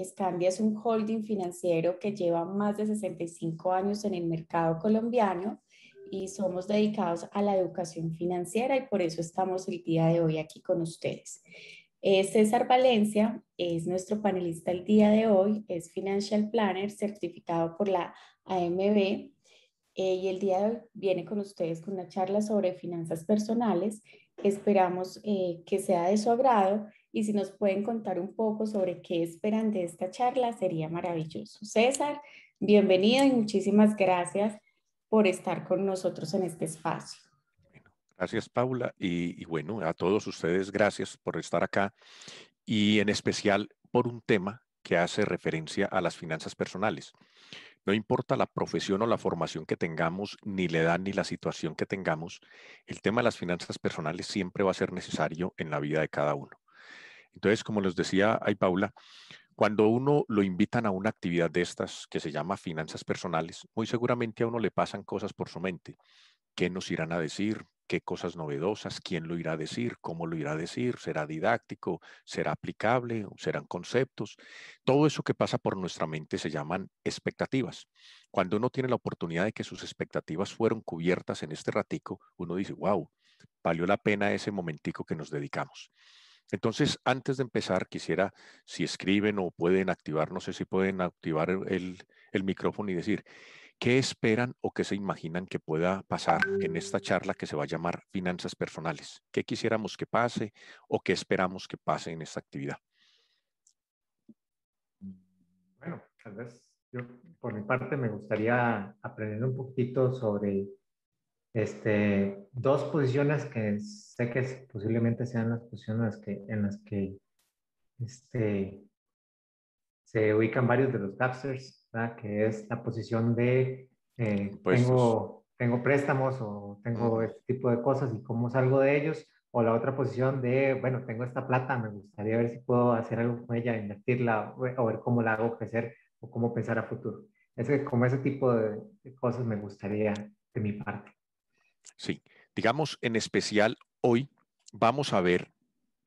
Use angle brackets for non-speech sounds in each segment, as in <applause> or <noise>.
Scandia es un holding financiero que lleva más de 65 años en el mercado colombiano y somos dedicados a la educación financiera y por eso estamos el día de hoy aquí con ustedes. Eh, César Valencia es nuestro panelista el día de hoy, es Financial Planner certificado por la AMB eh, y el día de hoy viene con ustedes con una charla sobre finanzas personales. Esperamos eh, que sea de su agrado y si nos pueden contar un poco sobre qué esperan de esta charla, sería maravilloso. César, bienvenido y muchísimas gracias por estar con nosotros en este espacio. Gracias, Paula. Y, bueno, a todos ustedes, gracias por estar acá y en especial por un tema que hace referencia a las finanzas personales. No importa la profesión o la formación que tengamos, ni la edad ni la situación que tengamos, el tema de las finanzas personales siempre va a ser necesario en la vida de cada uno. Entonces, como les decía ahí Paula, cuando uno lo invitan a una actividad de estas que se llama finanzas personales, muy seguramente a uno le pasan cosas por su mente. ¿Qué nos irán a decir? ¿Qué cosas novedosas? ¿Quién lo irá a decir? ¿Cómo lo irá a decir? ¿Será didáctico? ¿Será aplicable? ¿Serán conceptos? Todo eso que pasa por nuestra mente se llaman expectativas. Cuando uno tiene la oportunidad de que sus expectativas fueron cubiertas en este ratico, uno dice, wow, valió la pena ese momentico que nos dedicamos. Entonces, antes de empezar, quisiera, si escriben o pueden activar, no sé si pueden activar el, micrófono y decir, ¿qué esperan o qué se imaginan que pueda pasar en esta charla que se va a llamar Finanzas Personales? ¿Qué quisiéramos que pase o qué esperamos que pase en esta actividad? Bueno, tal vez yo por mi parte me gustaría aprender un poquito sobre este, dos posiciones que sé que posiblemente sean las posiciones que, en las que este, se ubican varios de los dapsters, que es la posición de eh, tengo, tengo préstamos o tengo este tipo de cosas y cómo salgo de ellos, o la otra posición de, bueno, tengo esta plata, me gustaría ver si puedo hacer algo con ella, invertirla o ver cómo la hago crecer o cómo pensar a futuro. Es que como ese tipo de cosas me gustaría de mi parte. Sí, digamos en especial hoy vamos a ver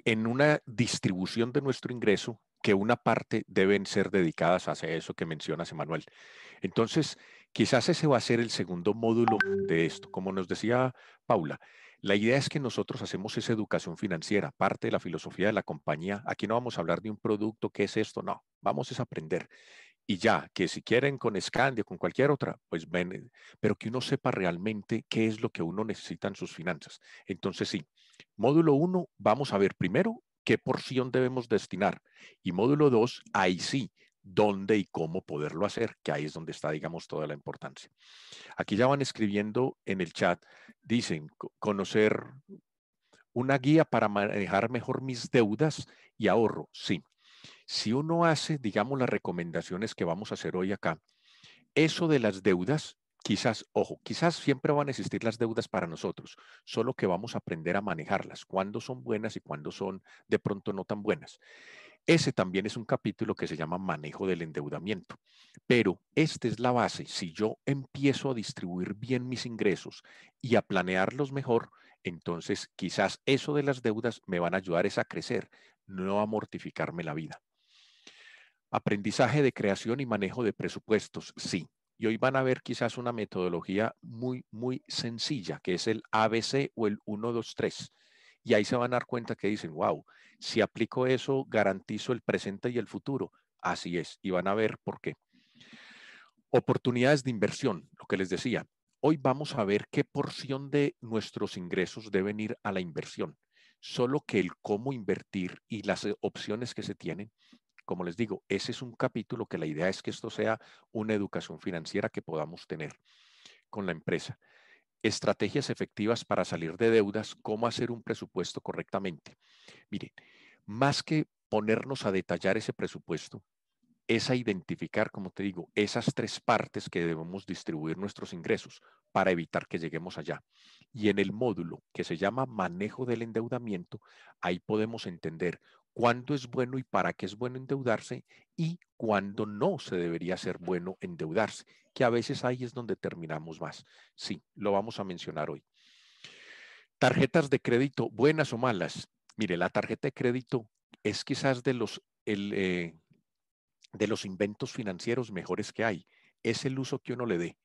en una distribución de nuestro ingreso que una parte deben ser dedicadas a eso que mencionas, Emanuel. Entonces, quizás ese va a ser el segundo módulo de esto. Como nos decía Paula, la idea es que nosotros hacemos esa educación financiera, parte de la filosofía de la compañía. Aquí no vamos a hablar de un producto, qué es esto, no, vamos a aprender y ya, que si quieren con Scandia, con cualquier otra, pues ven, eh, pero que uno sepa realmente qué es lo que uno necesita en sus finanzas. Entonces, sí, módulo uno, vamos a ver primero qué porción debemos destinar y módulo dos, ahí sí, dónde y cómo poderlo hacer, que ahí es donde está, digamos, toda la importancia. Aquí ya van escribiendo en el chat, dicen, conocer una guía para manejar mejor mis deudas y ahorro, sí. Si uno hace, digamos, las recomendaciones que vamos a hacer hoy acá, eso de las deudas, quizás, ojo, quizás siempre van a existir las deudas para nosotros, solo que vamos a aprender a manejarlas, cuándo son buenas y cuándo son de pronto no tan buenas. Ese también es un capítulo que se llama manejo del endeudamiento. Pero esta es la base. Si yo empiezo a distribuir bien mis ingresos y a planearlos mejor, entonces quizás eso de las deudas me van a ayudar es a crecer, no a mortificarme la vida. Aprendizaje de creación y manejo de presupuestos, sí. Y hoy van a ver quizás una metodología muy, muy sencilla, que es el ABC o el 3, Y ahí se van a dar cuenta que dicen, wow, si aplico eso, garantizo el presente y el futuro. Así es, y van a ver por qué. Oportunidades de inversión, lo que les decía. Hoy vamos a ver qué porción de nuestros ingresos deben ir a la inversión. Solo que el cómo invertir y las eh, opciones que se tienen como les digo, ese es un capítulo que la idea es que esto sea una educación financiera que podamos tener con la empresa. Estrategias efectivas para salir de deudas, cómo hacer un presupuesto correctamente. Miren, más que ponernos a detallar ese presupuesto, es a identificar, como te digo, esas tres partes que debemos distribuir nuestros ingresos para evitar que lleguemos allá. Y en el módulo que se llama manejo del endeudamiento, ahí podemos entender cuándo es bueno y para qué es bueno endeudarse y cuándo no se debería ser bueno endeudarse, que a veces ahí es donde terminamos más. Sí, lo vamos a mencionar hoy. Tarjetas de crédito, buenas o malas. Mire, la tarjeta de crédito es quizás de los, eh, de los inventos financieros mejores que hay. Es el uso que uno le dé.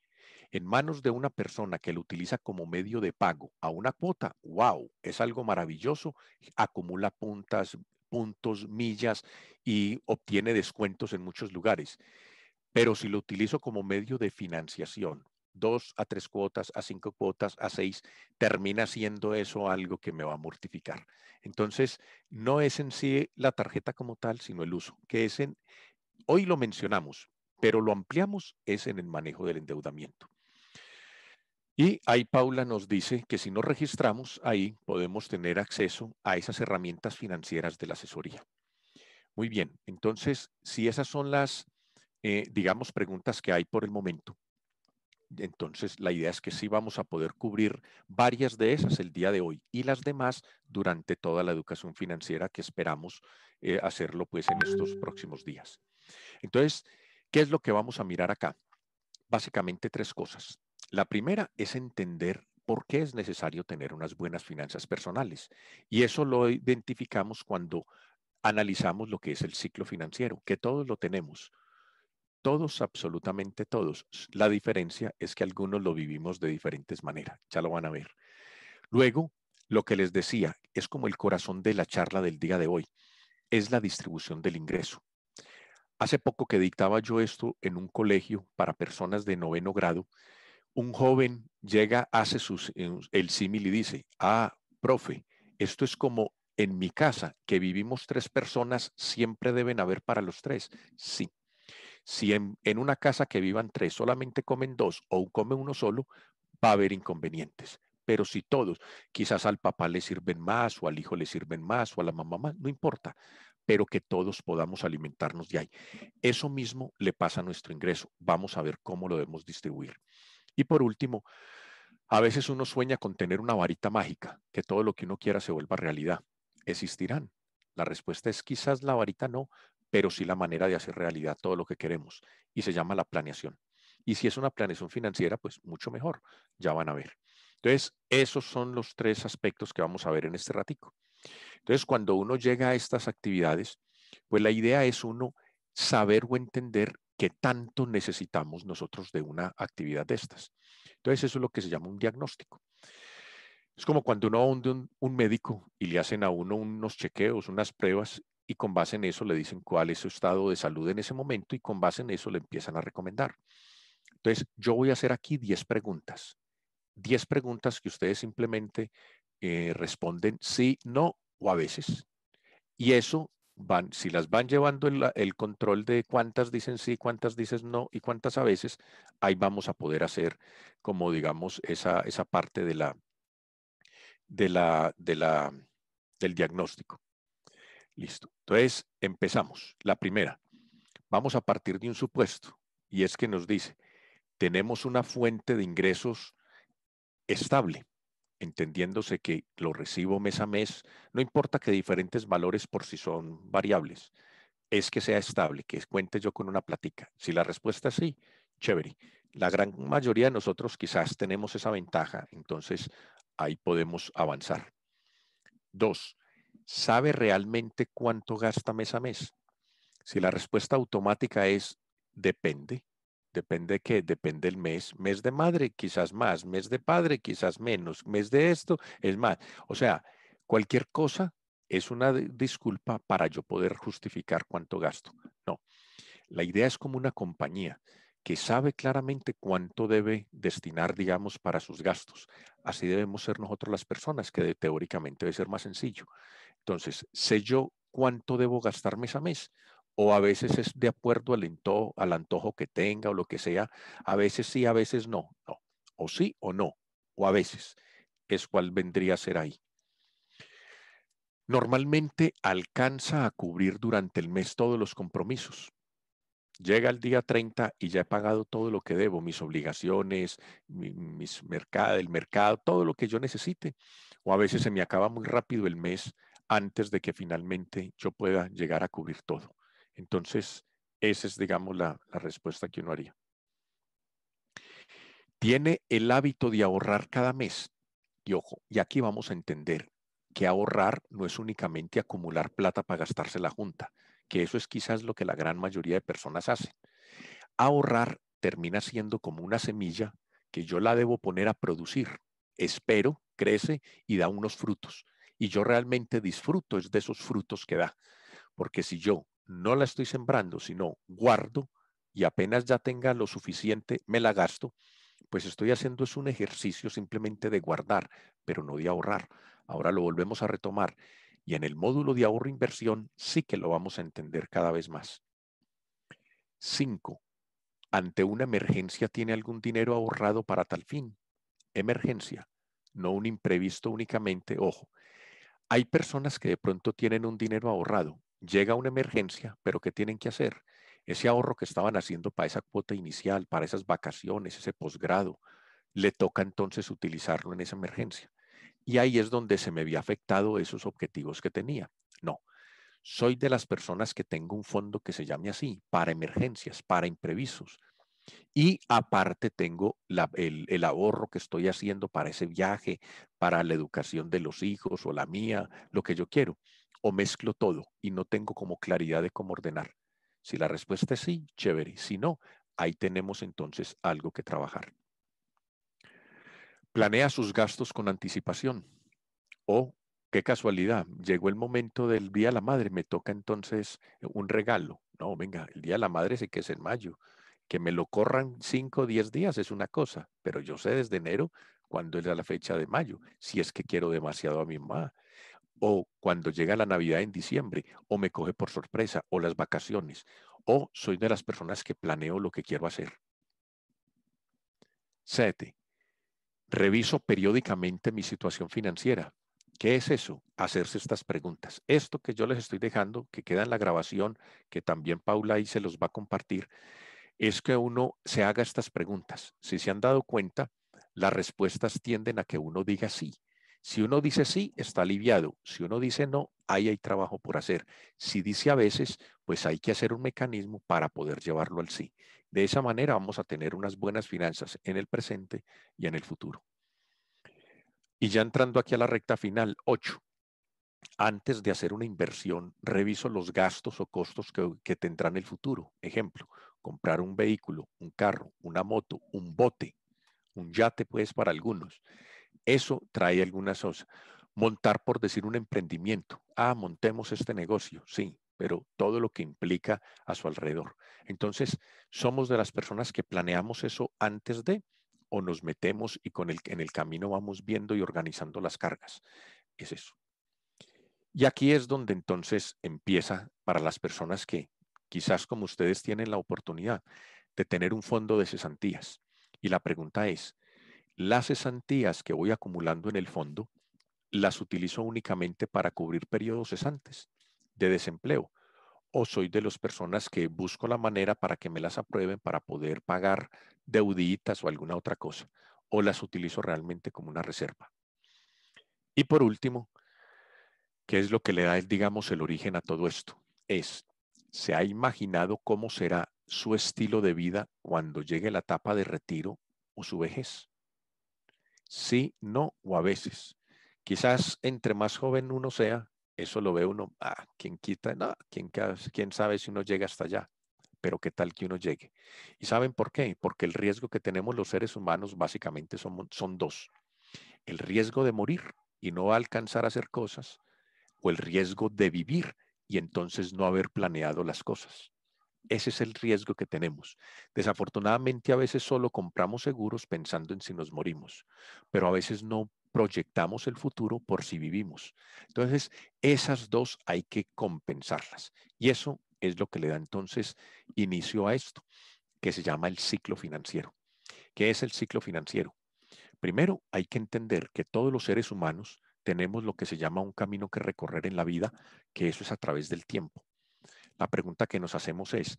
En manos de una persona que lo utiliza como medio de pago a una cuota, wow, es algo maravilloso, acumula puntas, puntos, millas y obtiene descuentos en muchos lugares. Pero si lo utilizo como medio de financiación, dos a tres cuotas, a cinco cuotas, a seis, termina siendo eso algo que me va a mortificar. Entonces, no es en sí la tarjeta como tal, sino el uso, que es en, hoy lo mencionamos, pero lo ampliamos, es en el manejo del endeudamiento. Y ahí Paula nos dice que si nos registramos ahí podemos tener acceso a esas herramientas financieras de la asesoría. Muy bien, entonces si esas son las, eh, digamos, preguntas que hay por el momento, entonces la idea es que sí vamos a poder cubrir varias de esas el día de hoy y las demás durante toda la educación financiera que esperamos eh, hacerlo pues en estos próximos días. Entonces, ¿qué es lo que vamos a mirar acá? Básicamente tres cosas. La primera es entender por qué es necesario tener unas buenas finanzas personales. Y eso lo identificamos cuando analizamos lo que es el ciclo financiero, que todos lo tenemos. Todos, absolutamente todos. La diferencia es que algunos lo vivimos de diferentes maneras. Ya lo van a ver. Luego, lo que les decía es como el corazón de la charla del día de hoy. Es la distribución del ingreso. Hace poco que dictaba yo esto en un colegio para personas de noveno grado, un joven llega, hace eh, el símil y dice, ah, profe, esto es como en mi casa, que vivimos tres personas, siempre deben haber para los tres. Sí. Si en, en una casa que vivan tres solamente comen dos o come uno solo, va a haber inconvenientes. Pero si todos, quizás al papá le sirven más o al hijo le sirven más o a la mamá más, no importa, pero que todos podamos alimentarnos de ahí. Eso mismo le pasa a nuestro ingreso. Vamos a ver cómo lo debemos distribuir. Y por último, a veces uno sueña con tener una varita mágica, que todo lo que uno quiera se vuelva realidad. ¿Existirán? La respuesta es quizás la varita no, pero sí la manera de hacer realidad todo lo que queremos. Y se llama la planeación. Y si es una planeación financiera, pues mucho mejor, ya van a ver. Entonces, esos son los tres aspectos que vamos a ver en este ratico. Entonces, cuando uno llega a estas actividades, pues la idea es uno saber o entender que tanto necesitamos nosotros de una actividad de estas. Entonces, eso es lo que se llama un diagnóstico. Es como cuando uno va un, un médico y le hacen a uno unos chequeos, unas pruebas, y con base en eso le dicen cuál es su estado de salud en ese momento y con base en eso le empiezan a recomendar. Entonces, yo voy a hacer aquí 10 preguntas. 10 preguntas que ustedes simplemente eh, responden sí, no o a veces. Y eso si las van llevando el, control de cuántas dicen sí, cuántas dicen no y cuántas a veces, ahí vamos a poder hacer como digamos esa, parte de la, de la, de del diagnóstico. Listo. Entonces, empezamos. La primera, vamos a partir de un supuesto y es que nos dice, tenemos una fuente de ingresos estable entendiéndose que lo recibo mes a mes, no importa que diferentes valores por si son variables, es que sea estable, que cuente yo con una plática Si la respuesta es sí, chévere. La gran mayoría de nosotros quizás tenemos esa ventaja, entonces ahí podemos avanzar. Dos, ¿sabe realmente cuánto gasta mes a mes? Si la respuesta automática es depende, Depende de qué, depende el mes. Mes de madre, quizás más. Mes de padre, quizás menos. Mes de esto, es más. O sea, cualquier cosa es una disculpa para yo poder justificar cuánto gasto. No. La idea es como una compañía que sabe claramente cuánto debe destinar, digamos, para sus gastos. Así debemos ser nosotros las personas, que teóricamente debe ser más sencillo. Entonces, sé yo cuánto debo gastar mes a mes o a veces es de acuerdo al, antojo, que tenga o lo que sea, a veces sí, a veces no, no, o sí o no, o a veces, es cual vendría a ser ahí. Normalmente alcanza a cubrir durante el mes todos los compromisos. Llega el día 30 y ya he pagado todo lo que debo, mis obligaciones, mis mercado, el mercado, todo lo que yo necesite. O a veces se me acaba muy rápido el mes antes de que finalmente yo pueda llegar a cubrir todo. Entonces, esa es, digamos, la, la respuesta que uno haría. Tiene el hábito de ahorrar cada mes. Y ojo, y aquí vamos a entender que ahorrar no es únicamente acumular plata para gastarse la junta, que eso es quizás lo que la gran mayoría de personas hacen. Ahorrar termina siendo como una semilla que yo la debo poner a producir. Espero, crece y da unos frutos. Y yo realmente disfruto es de esos frutos que da. Porque si yo no la estoy sembrando, sino guardo y apenas ya tenga lo suficiente, me la gasto, pues estoy haciendo es un ejercicio simplemente de guardar, pero no de ahorrar. Ahora lo volvemos a retomar y en el módulo de ahorro e inversión sí que lo vamos a entender cada vez más. 5. Ante una emergencia tiene algún dinero ahorrado para tal fin. Emergencia, no un imprevisto únicamente, ojo. Hay personas que de pronto tienen un dinero ahorrado, llega una emergencia, pero ¿qué tienen que hacer? Ese ahorro que estaban haciendo para esa cuota inicial, para esas vacaciones, ese posgrado, le toca entonces utilizarlo en esa emergencia. Y ahí es donde se me había afectado esos objetivos que tenía. No, soy de las personas que tengo un fondo que se llame así, para emergencias, para imprevisos. Y aparte tengo el, ahorro que estoy haciendo para ese viaje, para la educación de los hijos o la mía, lo que yo quiero o mezclo todo y no tengo como claridad de cómo ordenar? Si la respuesta es sí, chévere. Si no, ahí tenemos entonces algo que trabajar. Planea sus gastos con anticipación. O, oh, qué casualidad, llegó el momento del Día de la Madre, me toca entonces un regalo. No, venga, el Día de la Madre sé que es en mayo. Que me lo corran cinco o diez días es una cosa, pero yo sé desde enero cuándo es la fecha de mayo, si es que quiero demasiado a mi mamá o cuando llega la Navidad en diciembre, o me coge por sorpresa, o las vacaciones, o soy de las personas que planeo lo que quiero hacer. 7. Reviso periódicamente mi situación financiera. ¿Qué es eso? Hacerse estas preguntas. Esto que yo les estoy dejando, que queda en la grabación, que también Paula ahí se los va a compartir, es que uno se haga estas preguntas. Si se han dado cuenta, las respuestas tienden a que uno diga sí si uno dice sí, está aliviado. Si uno dice no, ahí hay trabajo por hacer. Si dice a veces, pues hay que hacer un mecanismo para poder llevarlo al sí. De esa manera vamos a tener unas buenas finanzas en el presente y en el futuro. Y ya entrando aquí a la recta final, 8. Antes de hacer una inversión, reviso los gastos o costos que, tendrán tendrá el futuro. Ejemplo, comprar un vehículo, un carro, una moto, un bote, un yate, pues para algunos. Eso trae algunas cosas. Montar, por decir, un emprendimiento. Ah, montemos este negocio, sí, pero todo lo que implica a su alrededor. Entonces, somos de las personas que planeamos eso antes de o nos metemos y con el, en el camino vamos viendo y organizando las cargas. Es eso. Y aquí es donde entonces empieza para las personas que quizás como ustedes tienen la oportunidad de tener un fondo de cesantías. Y la pregunta es, las cesantías que voy acumulando en el fondo las utilizo únicamente para cubrir periodos cesantes de desempleo o soy de las personas que busco la manera para que me las aprueben para poder pagar deuditas o alguna otra cosa o las utilizo realmente como una reserva. Y por último, ¿qué es lo que le da, digamos, el origen a todo esto? Es, se ha imaginado cómo será su estilo de vida cuando llegue la etapa de retiro o su vejez sí, no o a veces. Quizás entre más joven uno sea, eso lo ve uno, ah, quién quita, quién, sabe si uno llega hasta allá, pero qué tal que uno llegue. ¿Y saben por qué? Porque el riesgo que tenemos los seres humanos básicamente son dos. El riesgo de morir y no alcanzar a hacer cosas, o el riesgo de vivir y entonces no haber planeado las cosas. Ese es el riesgo que tenemos. Desafortunadamente a veces solo compramos seguros pensando en si nos morimos, pero a veces no proyectamos el futuro por si vivimos. Entonces, esas dos hay que compensarlas. Y eso es lo que le da entonces inicio a esto, que se llama el ciclo financiero. ¿Qué es el ciclo financiero? Primero, hay que entender que todos los seres humanos tenemos lo que se llama un camino que recorrer en la vida, que eso es a través del tiempo la pregunta que nos hacemos es,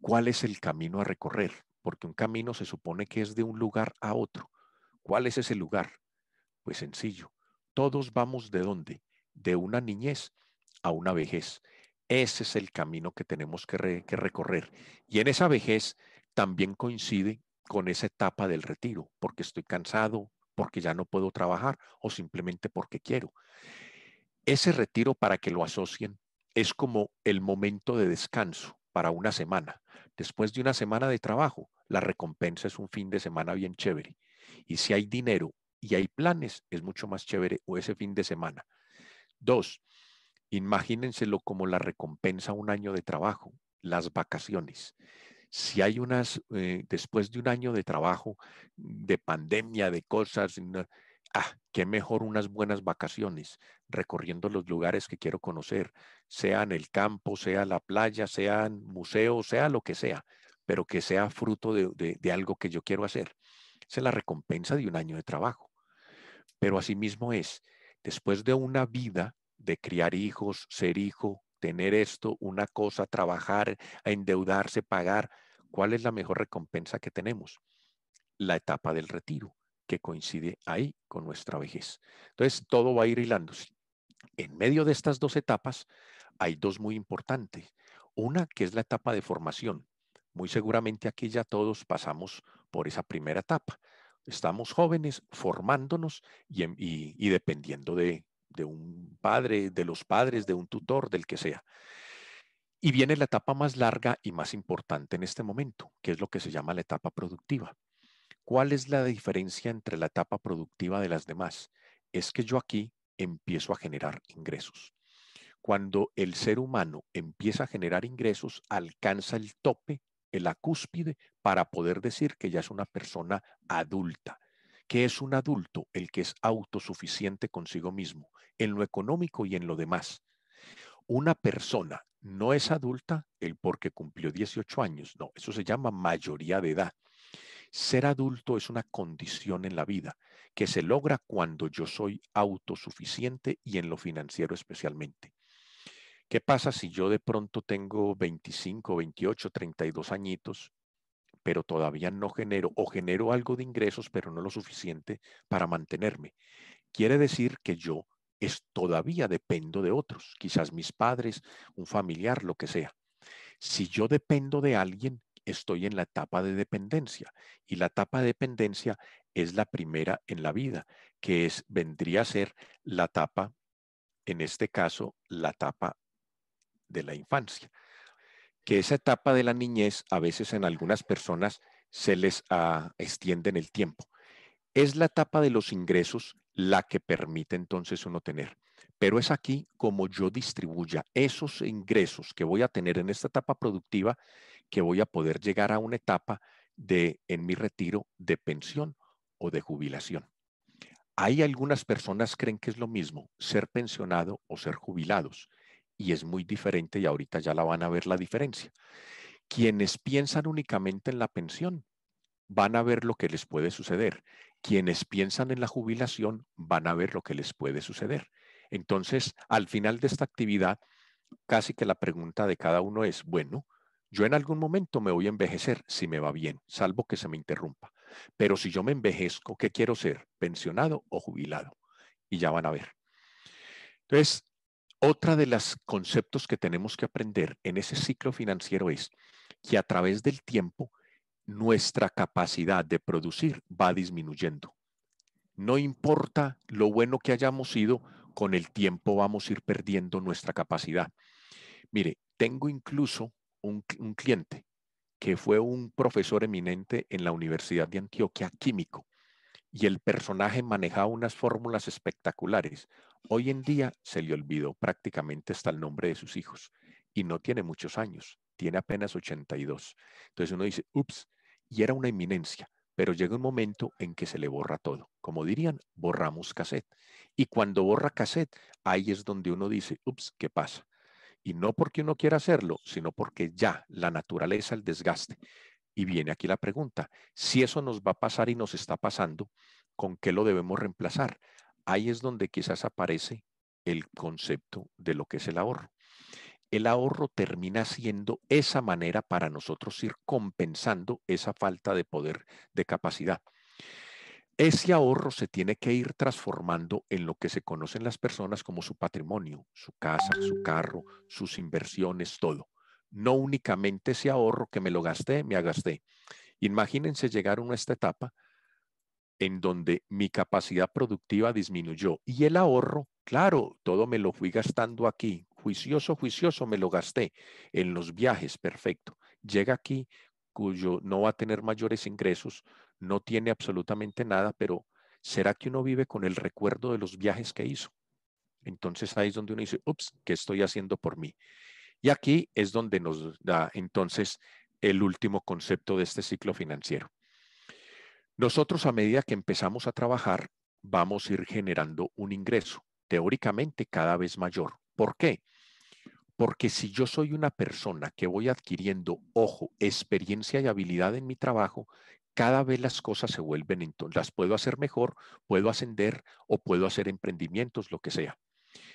¿cuál es el camino a recorrer? Porque un camino se supone que es de un lugar a otro. ¿Cuál es ese lugar? Pues sencillo, todos vamos de dónde? De una niñez a una vejez. Ese es el camino que tenemos que, que, recorrer. Y en esa vejez también coincide con esa etapa del retiro, porque estoy cansado, porque ya no puedo trabajar o simplemente porque quiero. Ese retiro, para que lo asocien, es como el momento de descanso para una semana. Después de una semana de trabajo, la recompensa es un fin de semana bien chévere. Y si hay dinero y hay planes, es mucho más chévere o ese fin de semana. Dos, imagínenselo como la recompensa un año de trabajo, las vacaciones. Si hay unas, eh, después de un año de trabajo, de pandemia, de cosas, ah, qué mejor unas buenas vacaciones recorriendo los lugares que quiero conocer, sean el campo, sea la playa, sean museos, museo, sea lo que sea, pero que sea fruto de, de algo que yo quiero hacer. Esa es la recompensa de un año de trabajo. Pero asimismo es, después de una vida de criar hijos, ser hijo, tener esto, una cosa, trabajar, endeudarse, pagar, ¿cuál es la mejor recompensa que tenemos? La etapa del retiro que coincide ahí con nuestra vejez. Entonces, todo va a ir hilándose. En medio de estas dos etapas hay dos muy importantes. Una que es la etapa de formación. Muy seguramente aquí ya todos pasamos por esa primera etapa. Estamos jóvenes formándonos y, dependiendo de un padre, de los padres, de un tutor, del que sea. Y viene la etapa más larga y más importante en este momento, que es lo que se llama la etapa productiva. ¿Cuál es la diferencia entre la etapa productiva de las demás? Es que yo aquí empiezo a generar ingresos. Cuando el ser humano empieza a generar ingresos, alcanza el tope, la cúspide, para poder decir que ya es una persona adulta. ¿Qué es un adulto? El que es autosuficiente consigo mismo, en lo económico y en lo demás. Una persona no es adulta el porque cumplió 18 años, no, eso se llama mayoría de edad. Ser adulto es una condición en la vida que se logra cuando yo soy autosuficiente y en lo financiero especialmente. ¿Qué pasa si yo de pronto tengo 25, 28, 32 añitos, pero todavía no genero o genero algo de ingresos, pero no lo suficiente para mantenerme? Quiere decir que yo es, todavía dependo de otros, quizás mis padres, un familiar, lo que sea. Si yo dependo de alguien, estoy en la etapa de dependencia y la etapa de dependencia es la primera en la vida, que es vendría a ser la etapa en este caso la etapa de la infancia. Que esa etapa de la niñez a veces en algunas personas se les ah, extiende en el tiempo. Es la etapa de los ingresos la que permite entonces uno tener. Pero es aquí como yo distribuya esos ingresos que voy a tener en esta etapa productiva que voy a poder llegar a una etapa de, en mi retiro, de pensión o de jubilación. Hay algunas personas creen que es lo mismo ser pensionado o ser jubilados y es muy diferente y ahorita ya la van a ver la diferencia. Quienes piensan únicamente en la pensión van a ver lo que les puede suceder. Quienes piensan en la jubilación van a ver lo que les puede suceder. Entonces, al final de esta actividad, casi que la pregunta de cada uno es, bueno, yo en algún momento me voy a envejecer si me va bien, salvo que se me interrumpa. Pero si yo me envejezco, ¿qué quiero ser? ¿Pensionado o jubilado? Y ya van a ver. Entonces, otra de los conceptos que tenemos que aprender en ese ciclo financiero es que a través del tiempo nuestra capacidad de producir va disminuyendo. No importa lo bueno que hayamos sido, con el tiempo vamos a ir perdiendo nuestra capacidad. Mire, tengo incluso un, cliente que fue un profesor eminente en la Universidad de Antioquia, químico, y el personaje manejaba unas fórmulas espectaculares. Hoy en día se le olvidó prácticamente hasta el nombre de sus hijos y no tiene muchos años, tiene apenas 82. Entonces uno dice, ups, y era una eminencia, pero llega un momento en que se le borra todo. Como dirían, borramos cassette. Y cuando borra cassette, ahí es donde uno dice, ups, ¿qué pasa? Y no porque uno quiera hacerlo, sino porque ya la naturaleza, el desgaste. Y viene aquí la pregunta, si eso nos va a pasar y nos está pasando, ¿con qué lo debemos reemplazar? Ahí es donde quizás aparece el concepto de lo que es el ahorro. El ahorro termina siendo esa manera para nosotros ir compensando esa falta de poder, de capacidad. Ese ahorro se tiene que ir transformando en lo que se conocen las personas como su patrimonio, su casa, su carro, sus inversiones, todo. No únicamente ese ahorro que me lo gasté, me agasté. Imagínense llegar a esta etapa en donde mi capacidad productiva disminuyó y el ahorro, claro, todo me lo fui gastando aquí, juicioso, juicioso, me lo gasté en los viajes, perfecto. Llega aquí cuyo no va a tener mayores ingresos, no tiene absolutamente nada, pero ¿será que uno vive con el recuerdo de los viajes que hizo? Entonces ahí es donde uno dice, ups, ¿qué estoy haciendo por mí? Y aquí es donde nos da entonces el último concepto de este ciclo financiero. Nosotros a medida que empezamos a trabajar, vamos a ir generando un ingreso, teóricamente cada vez mayor. ¿Por qué? Porque si yo soy una persona que voy adquiriendo, ojo, experiencia y habilidad en mi trabajo, cada vez las cosas se vuelven, las puedo hacer mejor, puedo ascender o puedo hacer emprendimientos, lo que sea.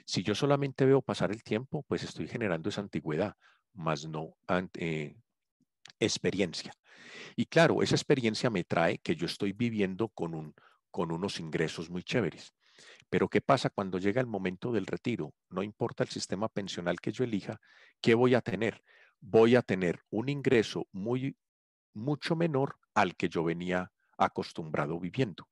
Si yo solamente veo pasar el tiempo, pues estoy generando esa antigüedad, más no eh, experiencia. Y claro, esa experiencia me trae que yo estoy viviendo con, un, con unos ingresos muy chéveres. Pero ¿qué pasa cuando llega el momento del retiro? No importa el sistema pensional que yo elija, ¿qué voy a tener? Voy a tener un ingreso muy mucho menor al que yo venía acostumbrado viviendo.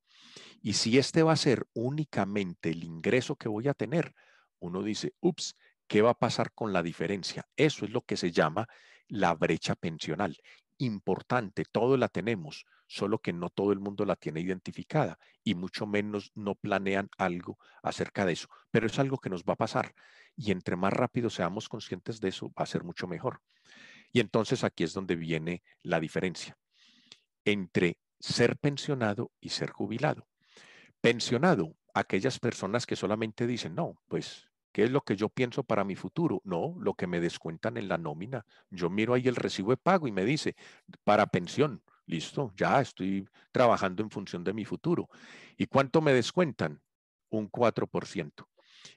Y si este va a ser únicamente el ingreso que voy a tener, uno dice, ups, ¿qué va a pasar con la diferencia? Eso es lo que se llama la brecha pensional. Importante, todo la tenemos, solo que no todo el mundo la tiene identificada y mucho menos no planean algo acerca de eso. Pero es algo que nos va a pasar y entre más rápido seamos conscientes de eso, va a ser mucho mejor. Y entonces aquí es donde viene la diferencia entre ser pensionado y ser jubilado. Pensionado, aquellas personas que solamente dicen, no, pues, ¿qué es lo que yo pienso para mi futuro? No, lo que me descuentan en la nómina. Yo miro ahí el recibo de pago y me dice, para pensión, listo, ya estoy trabajando en función de mi futuro. ¿Y cuánto me descuentan? Un 4%.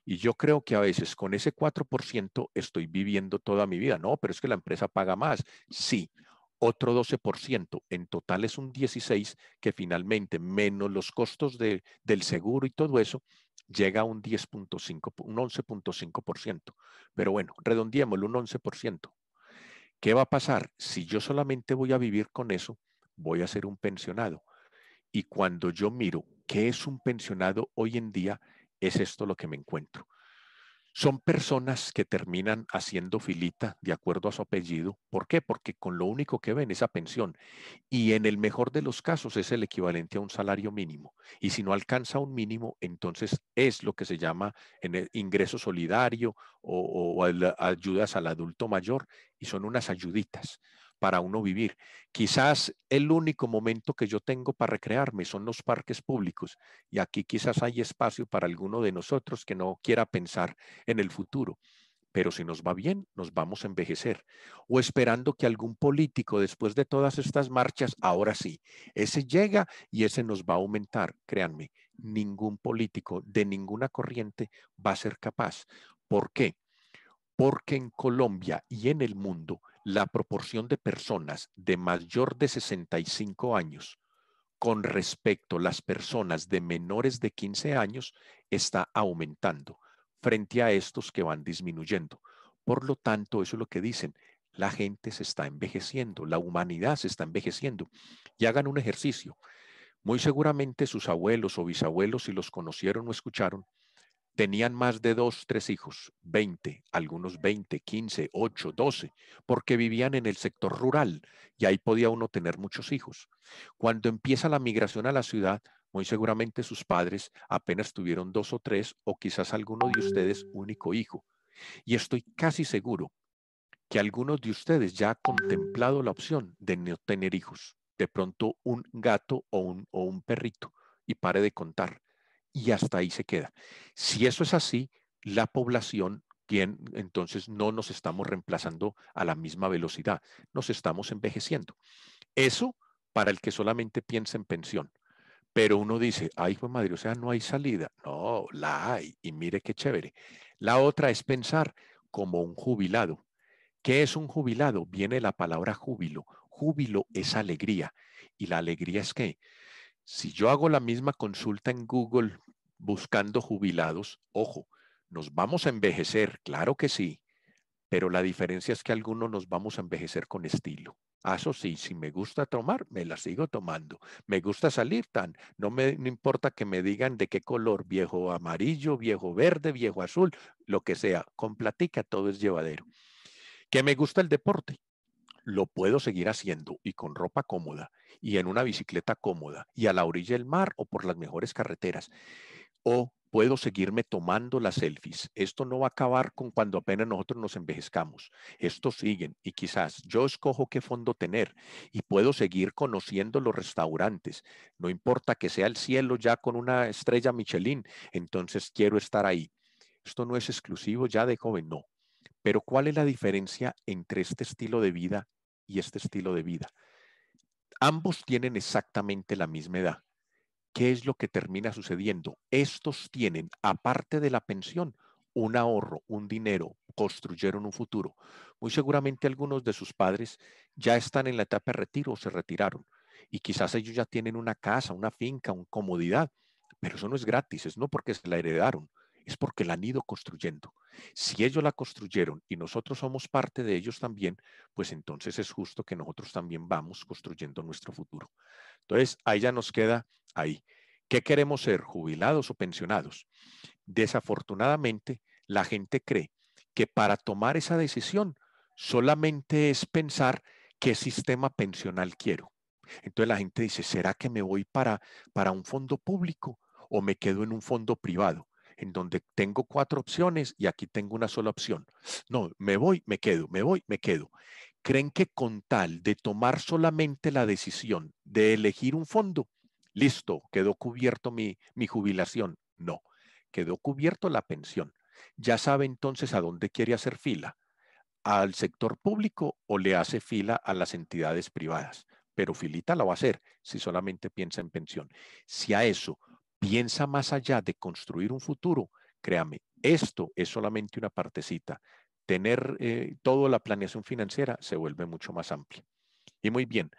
Y yo creo que a veces con ese 4% estoy viviendo toda mi vida. No, pero es que la empresa paga más. Sí, otro 12%, en total es un 16% que finalmente, menos los costos del seguro y todo eso, llega a un 10.5, un 11.5%. Pero bueno, redondeémoslo un 11%. ¿Qué va a pasar? Si yo solamente voy a vivir con eso, voy a ser un pensionado. Y cuando yo miro qué es un pensionado hoy en día, es esto lo que me encuentro. Son personas que terminan haciendo filita de acuerdo a su apellido. ¿Por qué? Porque con lo único que ven es la pensión. Y en el mejor de los casos es el equivalente a un salario mínimo. Y si no alcanza un mínimo, entonces es lo que se llama en el ingreso solidario o ayudas al adulto mayor. Y son unas ayuditas para uno vivir. Quizás el único momento que yo tengo para recrearme son los parques públicos y aquí quizás hay espacio para alguno de nosotros que no quiera pensar en el futuro. Pero si nos va bien, nos vamos a envejecer. O esperando que algún político, después de todas estas marchas, ahora sí, ese llega y ese nos va a aumentar. Créanme, ningún político de ninguna corriente va a ser capaz. ¿Por qué? Porque en Colombia y en el mundo la proporción de personas de mayor de 65 años con respecto a las personas de menores de 15 años está aumentando frente a estos que van disminuyendo. Por lo tanto, eso es lo que dicen, la gente se está envejeciendo, la humanidad se está envejeciendo. Y hagan un ejercicio. Muy seguramente sus abuelos o bisabuelos, si los conocieron o escucharon, tenían más de dos, tres hijos, 20, algunos 20, 15, 8, 12, porque vivían en el sector rural y ahí podía uno tener muchos hijos. Cuando empieza la migración a la ciudad, muy seguramente sus padres apenas tuvieron dos o tres o quizás alguno de ustedes único hijo. Y estoy casi seguro que algunos de ustedes ya ha contemplado la opción de no tener hijos, de pronto un gato o un, o un perrito, y pare de contar y hasta ahí se queda. Si eso es así, la población quien entonces no nos estamos reemplazando a la misma velocidad, nos estamos envejeciendo. Eso para el que solamente piensa en pensión. Pero uno dice, ay, pues madre, o sea, no hay salida. No, la hay, y mire qué chévere. La otra es pensar como un jubilado. ¿Qué es un jubilado? Viene la palabra júbilo. Júbilo es alegría. ¿Y la alegría es qué? Si yo hago la misma consulta en Google buscando jubilados, ojo, nos vamos a envejecer, claro que sí, pero la diferencia es que algunos nos vamos a envejecer con estilo. Ah, eso sí, si me gusta tomar, me la sigo tomando. Me gusta salir tan, no me importa que me digan de qué color, viejo amarillo, viejo verde, viejo azul, lo que sea, con platica todo es llevadero. Que me gusta el deporte, lo puedo seguir haciendo y con ropa cómoda, y en una bicicleta cómoda y a la orilla del mar o por las mejores carreteras. O puedo seguirme tomando las selfies. Esto no va a acabar con cuando apenas nosotros nos envejezcamos. Esto siguen y quizás yo escojo qué fondo tener y puedo seguir conociendo los restaurantes. No importa que sea el cielo ya con una estrella Michelin, entonces quiero estar ahí. Esto no es exclusivo ya de joven, no. Pero ¿cuál es la diferencia entre este estilo de vida y este estilo de vida? Ambos tienen exactamente la misma edad. ¿Qué es lo que termina sucediendo? Estos tienen, aparte de la pensión, un ahorro, un dinero, construyeron un futuro. Muy seguramente algunos de sus padres ya están en la etapa de retiro o se retiraron. Y quizás ellos ya tienen una casa, una finca, una comodidad, pero eso no es gratis, es no porque se la heredaron es porque la han ido construyendo. Si ellos la construyeron y nosotros somos parte de ellos también, pues entonces es justo que nosotros también vamos construyendo nuestro futuro. Entonces, ahí ya nos queda ahí. ¿Qué queremos ser, jubilados o pensionados? Desafortunadamente, la gente cree que para tomar esa decisión solamente es pensar qué sistema pensional quiero. Entonces la gente dice, ¿será que me voy para, para un fondo público o me quedo en un fondo privado? en donde tengo cuatro opciones y aquí tengo una sola opción. No, me voy, me quedo, me voy, me quedo. ¿Creen que con tal de tomar solamente la decisión de elegir un fondo, listo, quedó cubierto mi, mi jubilación? No, quedó cubierto la pensión. Ya sabe entonces a dónde quiere hacer fila, al sector público o le hace fila a las entidades privadas pero filita la va a hacer si solamente piensa en pensión. Si a eso piensa más allá de construir un futuro, créame, esto es solamente una partecita. Tener eh, toda la planeación financiera se vuelve mucho más amplia. Y muy bien.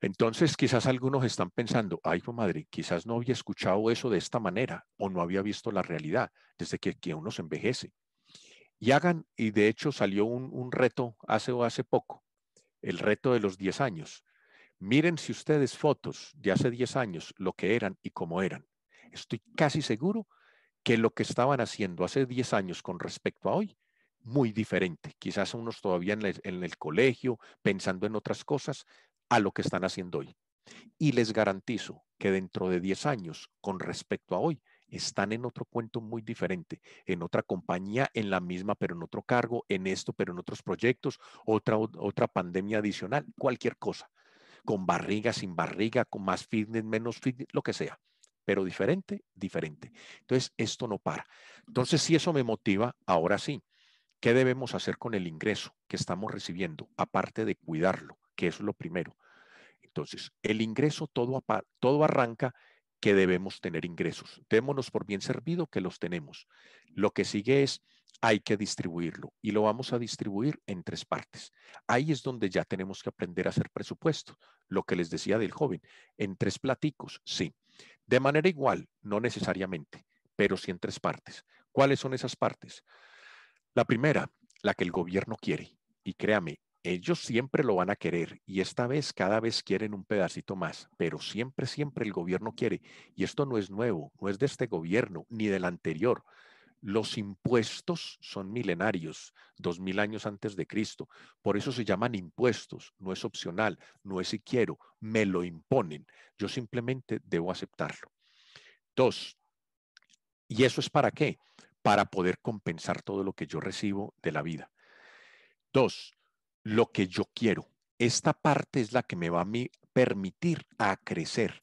Entonces, quizás algunos están pensando, ay, por madre, quizás no había escuchado eso de esta manera o no había visto la realidad desde que, uno se envejece. Y hagan, y de hecho salió un, reto hace o hace poco, el reto de los 10 años. Miren si ustedes fotos de hace 10 años, lo que eran y cómo eran estoy casi seguro que lo que estaban haciendo hace 10 años con respecto a hoy, muy diferente. Quizás unos todavía en el, colegio, pensando en otras cosas, a lo que están haciendo hoy. Y les garantizo que dentro de 10 años, con respecto a hoy, están en otro cuento muy diferente, en otra compañía, en la misma, pero en otro cargo, en esto, pero en otros proyectos, otra, otra pandemia adicional, cualquier cosa, con barriga, sin barriga, con más fitness, menos fitness, lo que sea pero diferente, diferente. Entonces, esto no para. Entonces, si eso me motiva, ahora sí, ¿qué debemos hacer con el ingreso que estamos recibiendo? Aparte de cuidarlo, que es lo primero. Entonces, el ingreso todo, todo arranca que debemos tener ingresos. Démonos por bien servido que los tenemos. Lo que sigue es, hay que distribuirlo y lo vamos a distribuir en tres partes. Ahí es donde ya tenemos que aprender a hacer presupuesto. Lo que les decía del joven, en tres platicos, sí, de manera igual, no necesariamente, pero sí en tres partes. ¿Cuáles son esas partes? La primera, la que el gobierno quiere. Y créame, ellos siempre lo van a querer y esta vez cada vez quieren un pedacito más, pero siempre, siempre el gobierno quiere. Y esto no es nuevo, no es de este gobierno ni del anterior. Los impuestos son milenarios, dos mil años antes de Cristo. Por eso se llaman impuestos, no es opcional, no es si quiero, me lo imponen. Yo simplemente debo aceptarlo. Dos, ¿y eso es para qué? Para poder compensar todo lo que yo recibo de la vida. Dos, lo que yo quiero. Esta parte es la que me va a permitir a crecer.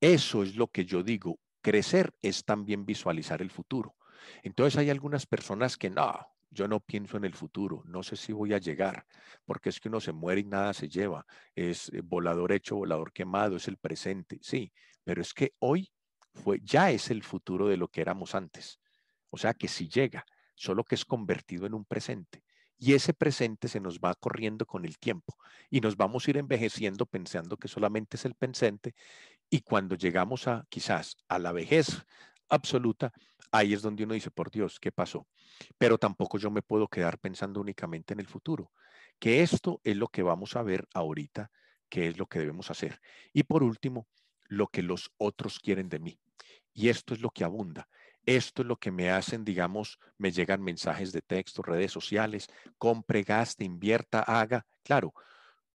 Eso es lo que yo digo. Crecer es también visualizar el futuro entonces hay algunas personas que no, yo no pienso en el futuro, no sé si voy a llegar, porque es que uno se muere y nada se lleva, es eh, volador hecho, volador quemado, es el presente, sí, pero es que hoy fue, ya es el futuro de lo que éramos antes, o sea que si llega, solo que es convertido en un presente. Y ese presente se nos va corriendo con el tiempo y nos vamos a ir envejeciendo pensando que solamente es el presente y cuando llegamos a quizás a la vejez absoluta, ahí es donde uno dice, por Dios, ¿qué pasó? Pero tampoco yo me puedo quedar pensando únicamente en el futuro, que esto es lo que vamos a ver ahorita, que es lo que debemos hacer. Y por último, lo que los otros quieren de mí. Y esto es lo que abunda. Esto es lo que me hacen, digamos, me llegan mensajes de texto, redes sociales, compre, gaste, invierta, haga. Claro,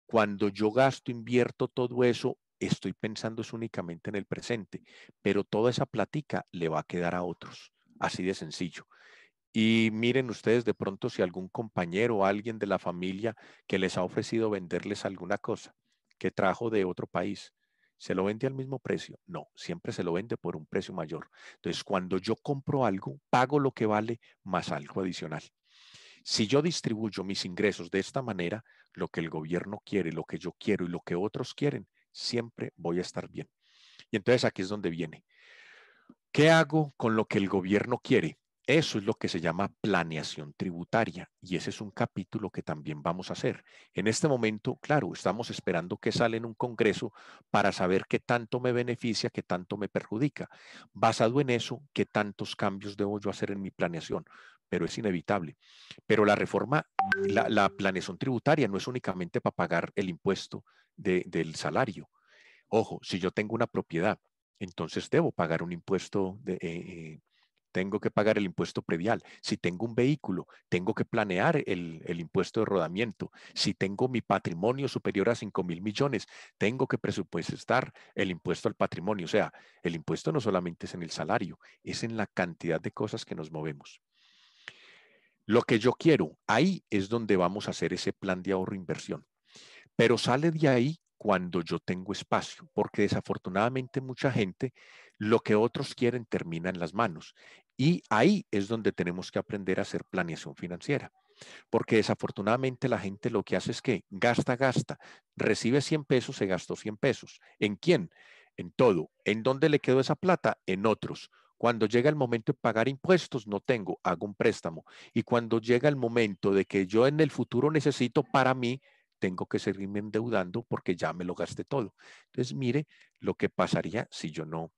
cuando yo gasto, invierto todo eso, estoy pensando es únicamente en el presente, pero toda esa plática le va a quedar a otros, así de sencillo. Y miren ustedes de pronto si algún compañero o alguien de la familia que les ha ofrecido venderles alguna cosa que trajo de otro país, ¿se lo vende al mismo precio? No, siempre se lo vende por un precio mayor. Entonces, cuando yo compro algo, pago lo que vale más algo adicional. Si yo distribuyo mis ingresos de esta manera, lo que el gobierno quiere, lo que yo quiero y lo que otros quieren siempre voy a estar bien. Y entonces aquí es donde viene. ¿Qué hago con lo que el gobierno quiere? Eso es lo que se llama planeación tributaria y ese es un capítulo que también vamos a hacer. En este momento, claro, estamos esperando que sale en un congreso para saber qué tanto me beneficia, qué tanto me perjudica. Basado en eso, qué tantos cambios debo yo hacer en mi planeación, pero es inevitable. Pero la reforma, la planeación tributaria no es únicamente para pagar el impuesto del salario. Ojo, si yo tengo una propiedad, entonces debo pagar un impuesto, de, eh, eh, tengo que pagar el impuesto previal. Si tengo un vehículo, tengo que planear el, el impuesto de rodamiento. Si tengo mi patrimonio superior a 5 mil millones, tengo que presupuestar el impuesto al patrimonio. O sea, el impuesto no solamente es en el salario, es en la cantidad de cosas que nos movemos. Lo que yo quiero, ahí es donde vamos a hacer ese plan de ahorro inversión. Pero sale de ahí cuando yo tengo espacio, porque desafortunadamente mucha gente, lo que otros quieren termina en las manos. Y ahí es donde tenemos que aprender a hacer planeación financiera. Porque desafortunadamente la gente lo que hace es que gasta, gasta, recibe 100 pesos, se gastó 100 pesos. ¿En quién? En todo. ¿En dónde le quedó esa plata? En otros. Cuando llega el momento de pagar impuestos, no tengo, hago un préstamo. Y cuando llega el momento de que yo en el futuro necesito para mí, tengo que seguirme endeudando porque ya me lo gasté todo. Entonces, mire lo que pasaría si yo no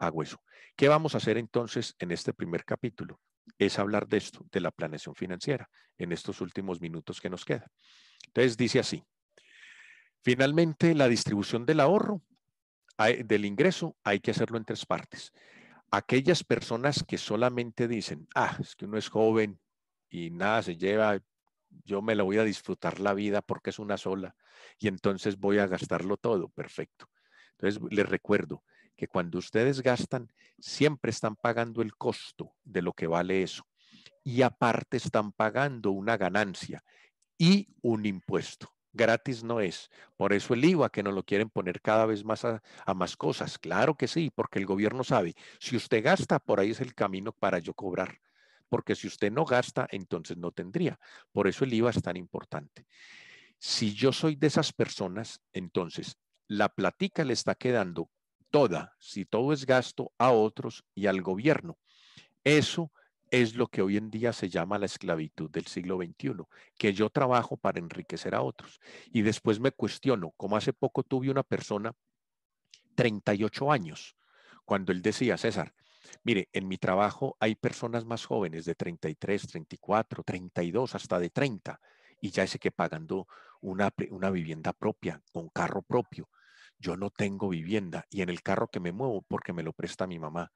hago eso. ¿Qué vamos a hacer entonces en este primer capítulo? Es hablar de esto, de la planeación financiera, en estos últimos minutos que nos quedan. Entonces, dice así. Finalmente, la distribución del ahorro, del ingreso, hay que hacerlo en tres partes. Aquellas personas que solamente dicen, ah, es que uno es joven y nada se lleva, yo me la voy a disfrutar la vida porque es una sola y entonces voy a gastarlo todo, perfecto. Entonces les recuerdo que cuando ustedes gastan, siempre están pagando el costo de lo que vale eso y aparte están pagando una ganancia y un impuesto. Gratis no es. Por eso el IVA que nos lo quieren poner cada vez más a más cosas. Claro que sí, porque el gobierno sabe, si usted gasta, por ahí es el camino para yo cobrar porque si usted no gasta, entonces no tendría. Por eso el IVA es tan importante. Si yo soy de esas personas, entonces la platica le está quedando toda, si todo es gasto, a otros y al gobierno. Eso es lo que hoy en día se llama la esclavitud del siglo XXI, que yo trabajo para enriquecer a otros. Y después me cuestiono, como hace poco tuve una persona, 38 años, cuando él decía, César, Mire, en mi trabajo hay personas más jóvenes de 33, 34, 32, hasta de 30, y ya sé que pagando una, vivienda propia, con carro propio. Yo no tengo vivienda y en el carro que me muevo porque me lo presta mi mamá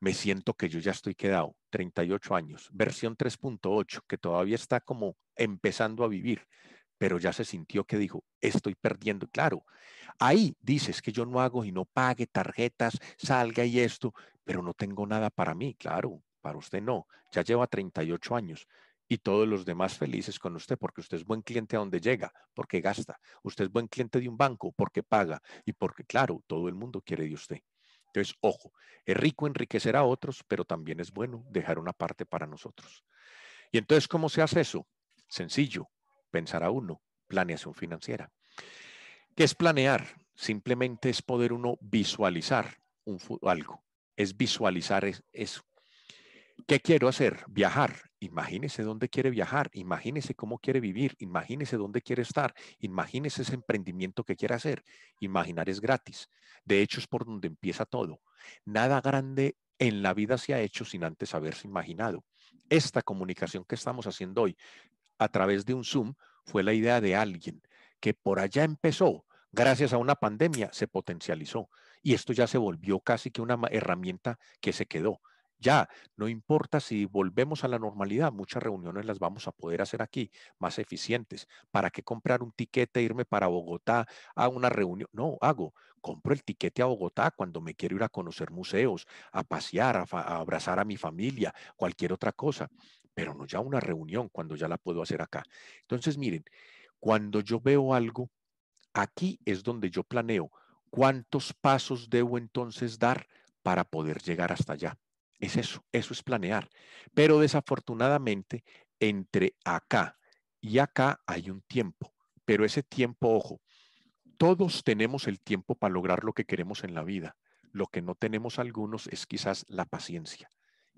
me siento que yo ya estoy quedado, 38 años, versión 3.8, que todavía está como empezando a vivir, pero ya se sintió que dijo, estoy perdiendo. Claro, ahí dices que yo no hago y no pague tarjetas, salga y esto, pero no tengo nada para mí, claro, para usted no. Ya lleva 38 años y todos los demás felices con usted porque usted es buen cliente a donde llega, porque gasta. Usted es buen cliente de un banco porque paga y porque, claro, todo el mundo quiere de usted. Entonces, ojo, es rico enriquecer a otros, pero también es bueno dejar una parte para nosotros. Y entonces, ¿cómo se hace eso? Sencillo, pensar a uno, planeación financiera. ¿Qué es planear? Simplemente es poder uno visualizar un, algo. Es visualizar eso. ¿Qué quiero hacer? Viajar. Imagínese dónde quiere viajar, imagínese cómo quiere vivir, imagínese dónde quiere estar, imagínese ese emprendimiento que quiere hacer. Imaginar es gratis. De hecho, es por donde empieza todo. Nada grande en la vida se ha hecho sin antes haberse imaginado. Esta comunicación que estamos haciendo hoy a través de un Zoom fue la idea de alguien que por allá empezó, gracias a una pandemia, se potencializó. Y esto ya se volvió casi que una herramienta que se quedó. Ya, no importa si volvemos a la normalidad, muchas reuniones las vamos a poder hacer aquí, más eficientes. ¿Para qué comprar un tiquete, irme para Bogotá a una reunión? No, hago, compro el tiquete a Bogotá cuando me quiero ir a conocer museos, a pasear, a abrazar a mi familia, cualquier otra cosa pero no ya una reunión cuando ya la puedo hacer acá. Entonces, miren, cuando yo veo algo, aquí es donde yo planeo cuántos pasos debo entonces dar para poder llegar hasta allá. Es eso, eso es planear. Pero desafortunadamente, entre acá y acá hay un tiempo, pero ese tiempo, ojo, todos tenemos el tiempo para lograr lo que queremos en la vida. Lo que no tenemos algunos es quizás la paciencia.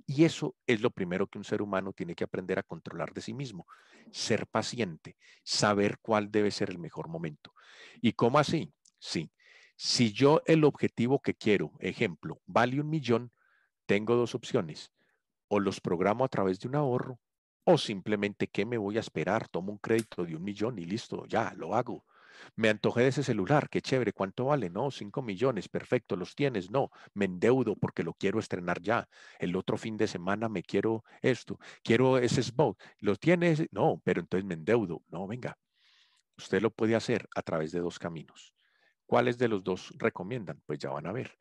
Y eso es lo primero que un ser humano tiene que aprender a controlar de sí mismo, ser paciente, saber cuál debe ser el mejor momento. ¿Y cómo así? Sí, si yo el objetivo que quiero, ejemplo, vale un millón, tengo dos opciones, o los programo a través de un ahorro, o simplemente qué me voy a esperar, tomo un crédito de un millón y listo, ya lo hago me antojé de ese celular, qué chévere, ¿cuánto vale? No, cinco millones, perfecto, los tienes, no, me endeudo porque lo quiero estrenar ya, el otro fin de semana me quiero esto, quiero ese smoke, ¿lo tienes? No, pero entonces me endeudo, no, venga, usted lo puede hacer a través de dos caminos. ¿Cuáles de los dos recomiendan? Pues ya van a ver.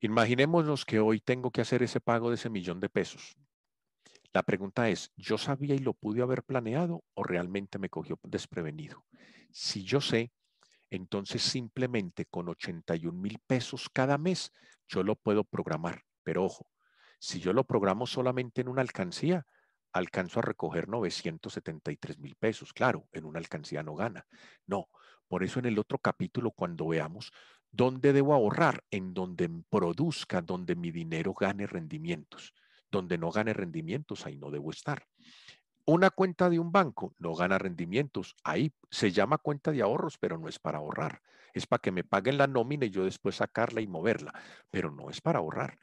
Imaginémonos que hoy tengo que hacer ese pago de ese millón de pesos. La pregunta es, ¿yo sabía y lo pude haber planeado o realmente me cogió desprevenido? Si yo sé, entonces simplemente con 81 mil pesos cada mes yo lo puedo programar. Pero ojo, si yo lo programo solamente en una alcancía, alcanzo a recoger 973 mil pesos. Claro, en una alcancía no gana. No, por eso en el otro capítulo, cuando veamos dónde debo ahorrar, en donde produzca, donde mi dinero gane rendimientos. Donde no gane rendimientos, ahí no debo estar. Una cuenta de un banco no gana rendimientos. Ahí se llama cuenta de ahorros, pero no es para ahorrar. Es para que me paguen la nómina y yo después sacarla y moverla, pero no es para ahorrar.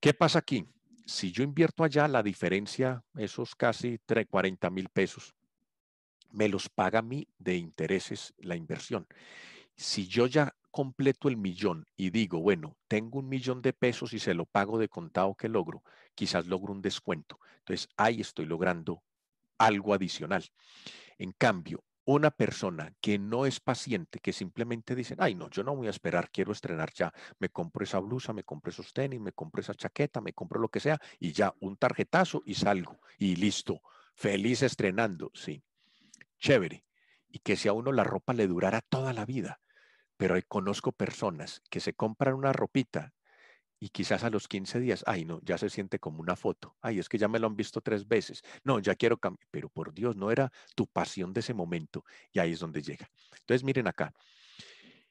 ¿Qué pasa aquí? Si yo invierto allá, la diferencia, esos casi 40 mil pesos, me los paga a mí de intereses la inversión. Si yo ya completo el millón y digo, bueno, tengo un millón de pesos y se lo pago de contado que logro, quizás logro un descuento. Entonces ahí estoy logrando algo adicional. En cambio, una persona que no es paciente, que simplemente dice ay, no, yo no voy a esperar, quiero estrenar ya, me compro esa blusa, me compro esos tenis, me compro esa chaqueta, me compro lo que sea, y ya un tarjetazo y salgo y listo, feliz estrenando, sí, chévere. Y que si a uno la ropa le durara toda la vida, pero conozco personas que se compran una ropita y quizás a los 15 días, ay no, ya se siente como una foto, ay es que ya me lo han visto tres veces, no, ya quiero cambiar, pero por Dios, no era tu pasión de ese momento y ahí es donde llega. Entonces miren acá,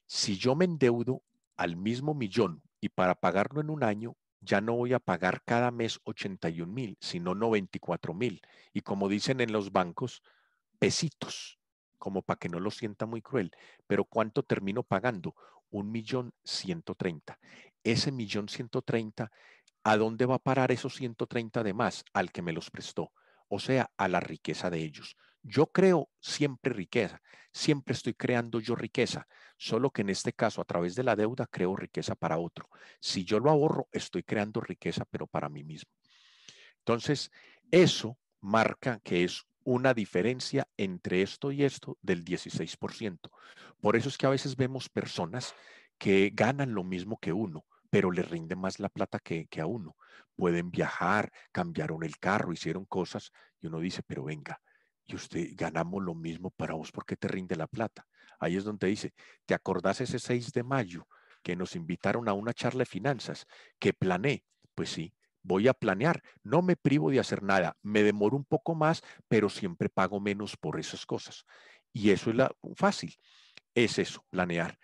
si yo me endeudo al mismo millón y para pagarlo en un año, ya no voy a pagar cada mes 81 mil, sino 94 mil. Y como dicen en los bancos, pesitos como para que no lo sienta muy cruel, pero ¿cuánto termino pagando? Un millón ciento treinta. Ese millón ciento treinta, ¿a dónde va a parar esos ciento treinta de más? Al que me los prestó, o sea, a la riqueza de ellos. Yo creo siempre riqueza, siempre estoy creando yo riqueza, solo que en este caso a través de la deuda creo riqueza para otro. Si yo lo ahorro, estoy creando riqueza, pero para mí mismo. Entonces, eso marca que es una diferencia entre esto y esto del 16%. Por eso es que a veces vemos personas que ganan lo mismo que uno, pero les rinde más la plata que, que a uno. Pueden viajar, cambiaron el carro, hicieron cosas y uno dice, pero venga, y usted ganamos lo mismo para vos, ¿por qué te rinde la plata? Ahí es donde dice, ¿te acordás ese 6 de mayo que nos invitaron a una charla de finanzas que planeé? Pues sí, voy a planear, no me privo de hacer nada, me demoro un poco más, pero siempre pago menos por esas cosas. Y eso es la fácil, es eso, planear.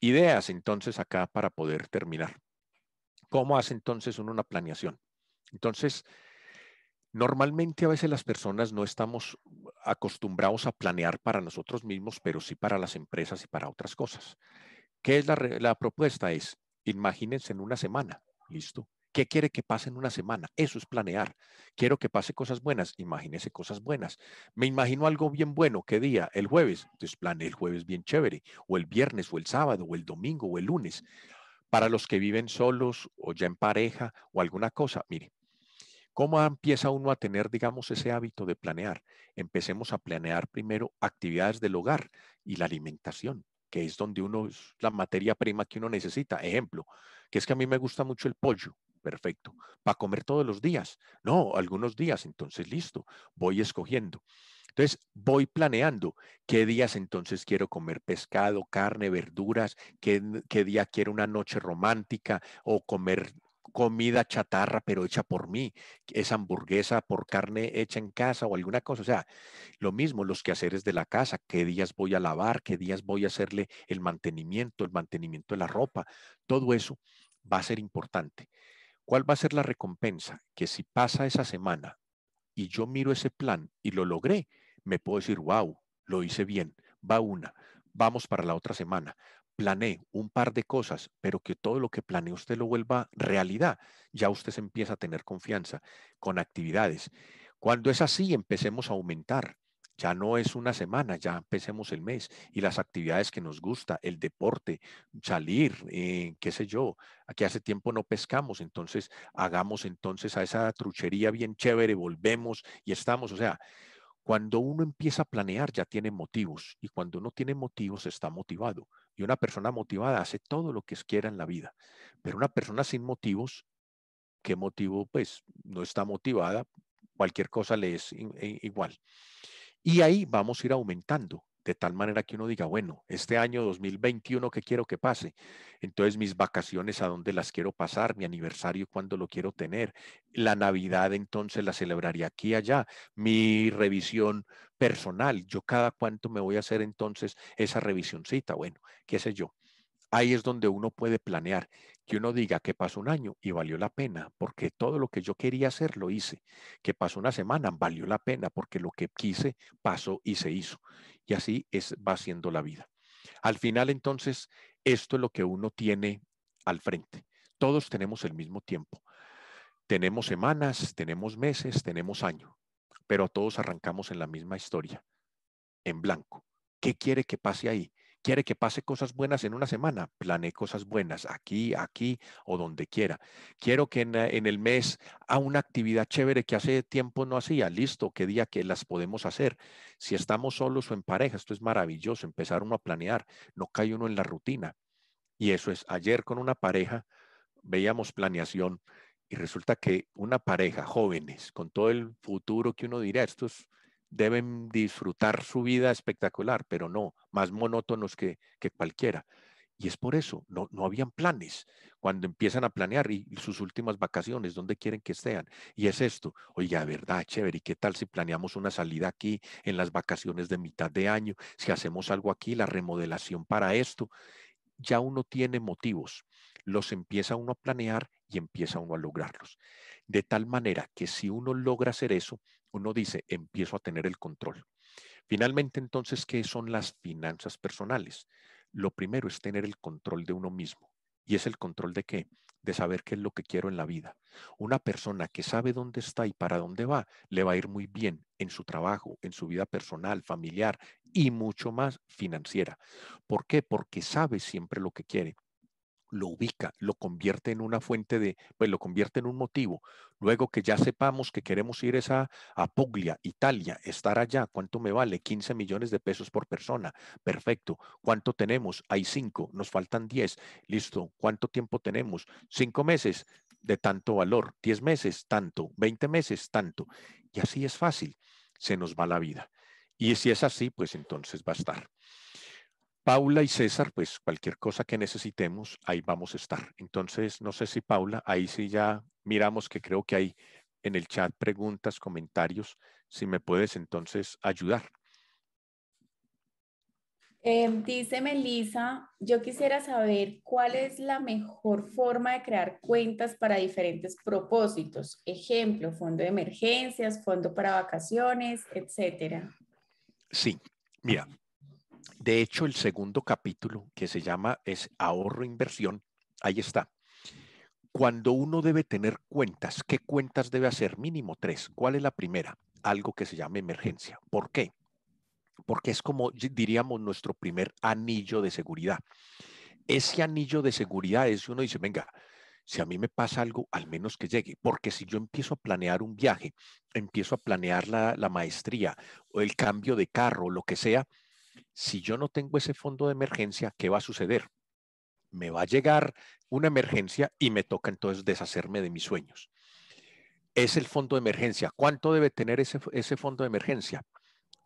Ideas entonces acá para poder terminar. ¿Cómo hace entonces uno una planeación? Entonces, normalmente a veces las personas no estamos acostumbrados a planear para nosotros mismos, pero sí para las empresas y para otras cosas. ¿Qué es la, la propuesta? Es, imagínense en una semana, listo, ¿Qué quiere que pase en una semana? Eso es planear. Quiero que pase cosas buenas. Imagínese cosas buenas. Me imagino algo bien bueno. ¿Qué día? El jueves. Entonces pues planeé el jueves bien chévere. O el viernes, o el sábado, o el domingo, o el lunes. Para los que viven solos o ya en pareja o alguna cosa, mire, ¿Cómo empieza uno a tener, digamos, ese hábito de planear? Empecemos a planear primero actividades del hogar y la alimentación, que es donde uno es la materia prima que uno necesita. Ejemplo, que es que a mí me gusta mucho el pollo perfecto. ¿Para comer todos los días? No, algunos días, entonces listo, voy escogiendo. Entonces voy planeando qué días entonces quiero comer pescado, carne, verduras, qué, día quiero una noche romántica o comer comida chatarra pero hecha por mí, es hamburguesa por carne hecha en casa o alguna cosa, o sea, lo mismo los quehaceres de la casa, qué días voy a lavar, qué días voy a hacerle el mantenimiento, el mantenimiento de la ropa, todo eso va a ser importante. ¿Cuál va a ser la recompensa? Que si pasa esa semana y yo miro ese plan y lo logré, me puedo decir, wow, lo hice bien, va una, vamos para la otra semana. Planeé un par de cosas, pero que todo lo que planee usted lo vuelva realidad. Ya usted se empieza a tener confianza con actividades. Cuando es así, empecemos a aumentar ya no es una semana, ya empecemos el mes y las actividades que nos gusta, el deporte, salir, eh, qué sé yo, aquí hace tiempo no pescamos, entonces hagamos entonces a esa truchería bien chévere, volvemos y estamos, o sea, cuando uno empieza a planear ya tiene motivos y cuando uno tiene motivos está motivado y una persona motivada hace todo lo que quiera en la vida, pero una persona sin motivos, ¿qué motivo? Pues no está motivada, cualquier cosa le es e, igual. Y ahí vamos a ir aumentando, de tal manera que uno diga, bueno, este año 2021, ¿qué quiero que pase? Entonces, mis vacaciones, ¿a dónde las quiero pasar? Mi aniversario, ¿cuándo lo quiero tener? La Navidad, entonces, la celebraría aquí y allá. Mi revisión personal, ¿yo cada cuánto me voy a hacer entonces esa revisioncita? Bueno, qué sé yo. Ahí es donde uno puede planear que uno diga que pasó un año y valió la pena, porque todo lo que yo quería hacer lo hice, que pasó una semana, valió la pena, porque lo que quise pasó y se hizo. Y así es, va siendo la vida. Al final, entonces, esto es lo que uno tiene al frente. Todos tenemos el mismo tiempo. Tenemos semanas, tenemos meses, tenemos año, pero todos arrancamos en la misma historia, en blanco. ¿Qué quiere que pase ahí? Quiere que pase cosas buenas en una semana, planee cosas buenas aquí, aquí o donde quiera. Quiero que en, el mes a una actividad chévere que hace tiempo no hacía, listo, qué día que las podemos hacer. Si estamos solos o en pareja, esto es maravilloso, empezar uno a planear, no cae uno en la rutina. Y eso es, ayer con una pareja veíamos planeación y resulta que una pareja, jóvenes, con todo el futuro que uno dirá, esto es deben disfrutar su vida espectacular, pero no, más monótonos que, cualquiera. Y es por eso, no, no habían planes. Cuando empiezan a planear y sus últimas vacaciones, ¿dónde quieren que sean? Y es esto, oiga, verdad, chévere, ¿y qué tal si planeamos una salida aquí en las vacaciones de mitad de año? Si hacemos algo aquí, la remodelación para esto. Ya uno tiene motivos, los empieza uno a planear y empieza uno a lograrlos. De tal manera que si uno logra hacer eso, uno dice, empiezo a tener el control. Finalmente, entonces, ¿qué son las finanzas personales? Lo primero es tener el control de uno mismo. ¿Y es el control de qué? De saber qué es lo que quiero en la vida. Una persona que sabe dónde está y para dónde va, le va a ir muy bien en su trabajo, en su vida personal, familiar y mucho más financiera. ¿Por qué? Porque sabe siempre lo que quiere lo ubica, lo convierte en una fuente de, pues lo convierte en un motivo. Luego que ya sepamos que queremos ir esa, a Puglia, Italia, estar allá, ¿cuánto me vale? 15 millones de pesos por persona. Perfecto. ¿Cuánto tenemos? Hay 5, nos faltan 10. Listo. ¿Cuánto tiempo tenemos? 5 meses de tanto valor, 10 meses, tanto, 20 meses, tanto. Y así es fácil. Se nos va la vida. Y si es así, pues entonces va a estar. Paula y César, pues cualquier cosa que necesitemos, ahí vamos a estar. Entonces, no sé si Paula, ahí sí ya miramos que creo que hay en el chat preguntas, comentarios, si me puedes entonces ayudar. Em, dice Melissa, yo quisiera saber cuál es la mejor forma de crear cuentas para diferentes propósitos. Ejemplo, fondo de emergencias, fondo para vacaciones, etcétera. Sí, mira, de hecho, el segundo capítulo, que se llama es ahorro-inversión, e ahí está. Cuando uno debe tener cuentas, ¿qué cuentas debe hacer? Mínimo tres. ¿Cuál es la primera? Algo que se llama emergencia. ¿Por qué? Porque es como diríamos nuestro primer anillo de seguridad. Ese anillo de seguridad es uno dice, venga, si a mí me pasa algo, al menos que llegue. Porque si yo empiezo a planear un viaje, empiezo a planear la, la maestría o el cambio de carro, lo que sea, si yo no tengo ese fondo de emergencia, ¿qué va a suceder? Me va a llegar una emergencia y me toca entonces deshacerme de mis sueños. Es el fondo de emergencia. ¿Cuánto debe tener ese, ese fondo de emergencia?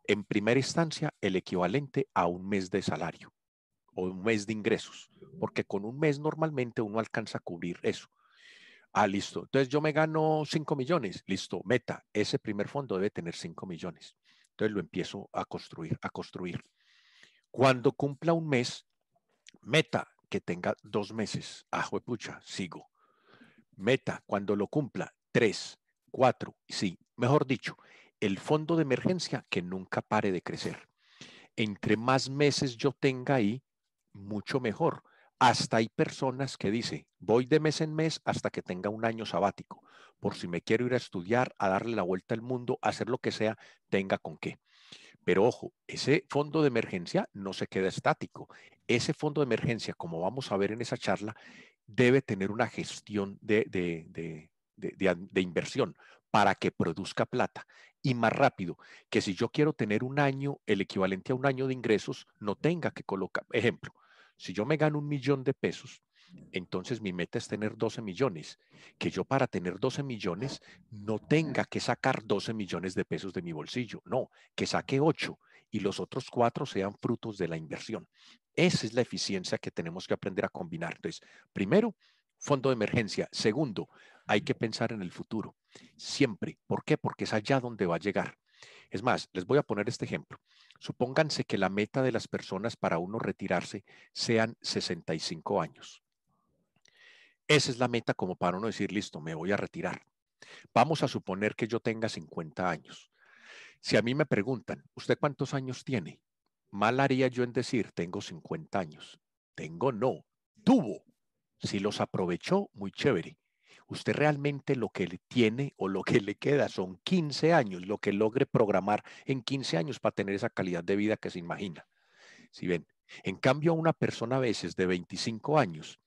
En primera instancia, el equivalente a un mes de salario o un mes de ingresos, porque con un mes normalmente uno alcanza a cubrir eso. Ah, listo. Entonces yo me gano 5 millones. Listo, meta. Ese primer fondo debe tener 5 millones. Entonces lo empiezo a construir, a construir. Cuando cumpla un mes, meta que tenga dos meses. Ah, pucha, sigo. Meta, cuando lo cumpla, tres, cuatro, sí, mejor dicho, el fondo de emergencia que nunca pare de crecer. Entre más meses yo tenga ahí, mucho mejor. Hasta hay personas que dicen, voy de mes en mes hasta que tenga un año sabático, por si me quiero ir a estudiar, a darle la vuelta al mundo, a hacer lo que sea, tenga con qué. Pero ojo, ese fondo de emergencia no se queda estático. Ese fondo de emergencia, como vamos a ver en esa charla, debe tener una gestión de, de inversión para que produzca plata y más rápido que si yo quiero tener un año, el equivalente a un año de ingresos, no tenga que colocar, ejemplo, si yo me gano un millón de pesos, entonces mi meta es tener 12 millones, que yo para tener 12 millones no tenga que sacar 12 millones de pesos de mi bolsillo, no, que saque 8 y los otros 4 sean frutos de la inversión. Esa es la eficiencia que tenemos que aprender a combinar. Entonces, primero, fondo de emergencia. Segundo, hay que pensar en el futuro, siempre. ¿Por qué? Porque es allá donde va a llegar. Es más, les voy a poner este ejemplo. Supónganse que la meta de las personas para uno retirarse sean 65 años. Esa es la meta como para uno decir, listo, me voy a retirar. Vamos a suponer que yo tenga 50 años. Si a mí me preguntan, ¿usted cuántos años tiene? Mal haría yo en decir, tengo 50 años. Tengo no, tuvo. Si los aprovechó, muy chévere. Usted realmente lo que le tiene o lo que le queda son 15 años, lo que logre programar en 15 años para tener esa calidad de vida que se imagina. Si ven, en cambio a una persona a veces de 25 años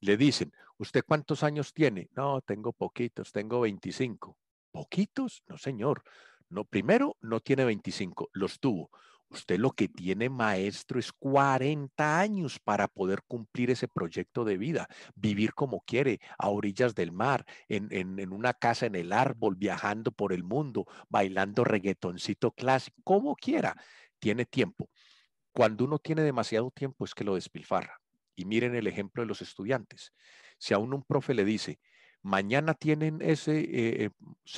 le dicen, ¿Usted cuántos años tiene? No, tengo poquitos, tengo 25. ¿Poquitos? No, señor. No, primero, no tiene 25, los tuvo. Usted lo que tiene, maestro, es 40 años para poder cumplir ese proyecto de vida, vivir como quiere, a orillas del mar, en, en una casa en el árbol, viajando por el mundo, bailando reggaetoncito clásico, como quiera. Tiene tiempo. Cuando uno tiene demasiado tiempo es que lo despilfarra. Y miren el ejemplo de los estudiantes si a uno un profe le dice, mañana tienen ese, eh,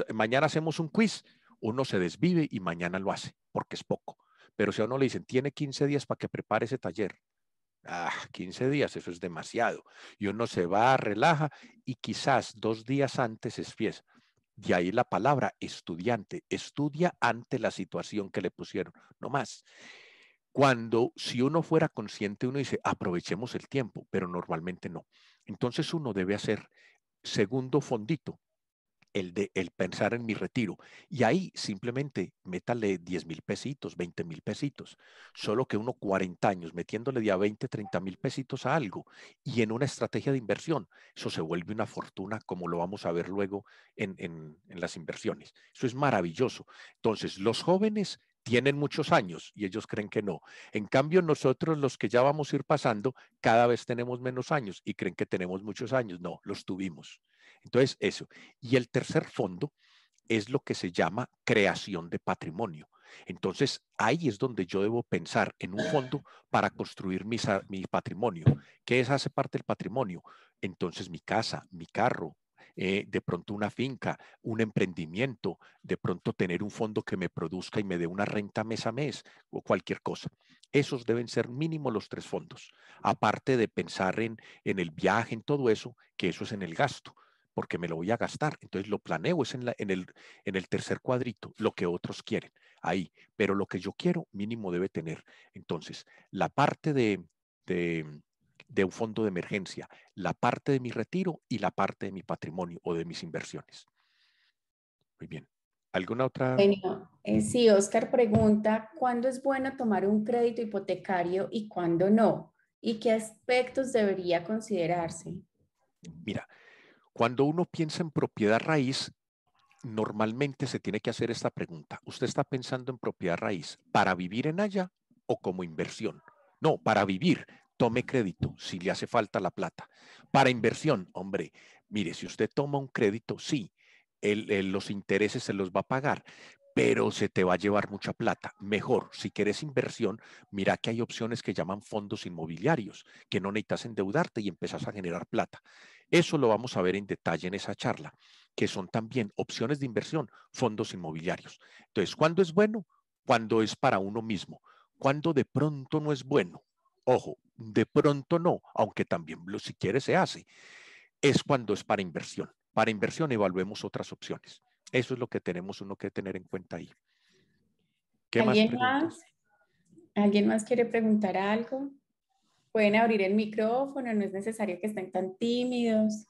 eh, mañana hacemos un quiz, uno se desvive y mañana lo hace, porque es poco. Pero si a uno le dicen, tiene 15 días para que prepare ese taller, ah, 15 días, eso es demasiado. Y uno se va, relaja y quizás dos días antes es fiesta. De ahí la palabra estudiante, estudia ante la situación que le pusieron, no más. Cuando si uno fuera consciente, uno dice, aprovechemos el tiempo, pero normalmente no. Entonces uno debe hacer segundo fondito, el de el pensar en mi retiro. Y ahí simplemente métale 10 mil pesitos, veinte mil pesitos. Solo que uno 40 años metiéndole día 20, 30 mil pesitos a algo y en una estrategia de inversión, eso se vuelve una fortuna como lo vamos a ver luego en, en, en las inversiones. Eso es maravilloso. Entonces, los jóvenes tienen muchos años y ellos creen que no. En cambio, nosotros los que ya vamos a ir pasando, cada vez tenemos menos años y creen que tenemos muchos años. No, los tuvimos. Entonces, eso. Y el tercer fondo es lo que se llama creación de patrimonio. Entonces, ahí es donde yo debo pensar en un fondo para construir mi patrimonio. ¿Qué es hace parte del patrimonio? Entonces, mi casa, mi carro, eh, de pronto una finca, un emprendimiento, de pronto tener un fondo que me produzca y me dé una renta mes a mes o cualquier cosa. Esos deben ser mínimo los tres fondos, aparte de pensar en, el viaje, en todo eso, que eso es en el gasto porque me lo voy a gastar. Entonces lo planeo es en, la, en, el, en el tercer cuadrito, lo que otros quieren ahí, pero lo que yo quiero mínimo debe tener. Entonces, la parte de de un fondo de emergencia, la parte de mi retiro y la parte de mi patrimonio o de mis inversiones. Muy bien. ¿Alguna otra? Eh, sí, Oscar pregunta, ¿cuándo es bueno tomar un crédito hipotecario y cuándo no? ¿Y qué aspectos debería considerarse? Mira, cuando uno piensa en propiedad raíz, normalmente se tiene que hacer esta pregunta. ¿Usted está pensando en propiedad raíz para vivir en haya o como inversión? No, para vivir tome crédito si le hace falta la plata. Para inversión, hombre, mire, si usted toma un crédito, sí, los intereses se los va a pagar, pero se te va a llevar mucha plata. Mejor, si quieres inversión, mira que hay opciones que llaman fondos inmobiliarios, que no necesitas endeudarte y empezás a generar plata. Eso lo vamos a ver en detalle en esa charla, que son también opciones de inversión, fondos inmobiliarios. Entonces, ¿cuándo es bueno? Cuando es para uno mismo. Cuando de pronto no es bueno, Ojo, de pronto no, aunque también lo si quiere se hace. Es cuando es para inversión. Para inversión evaluemos otras opciones. Eso es lo que tenemos uno que tener en cuenta ahí. ¿Alguien más, ¿Alguien más quiere preguntar algo? Pueden abrir el micrófono, no es necesario que estén tan tímidos.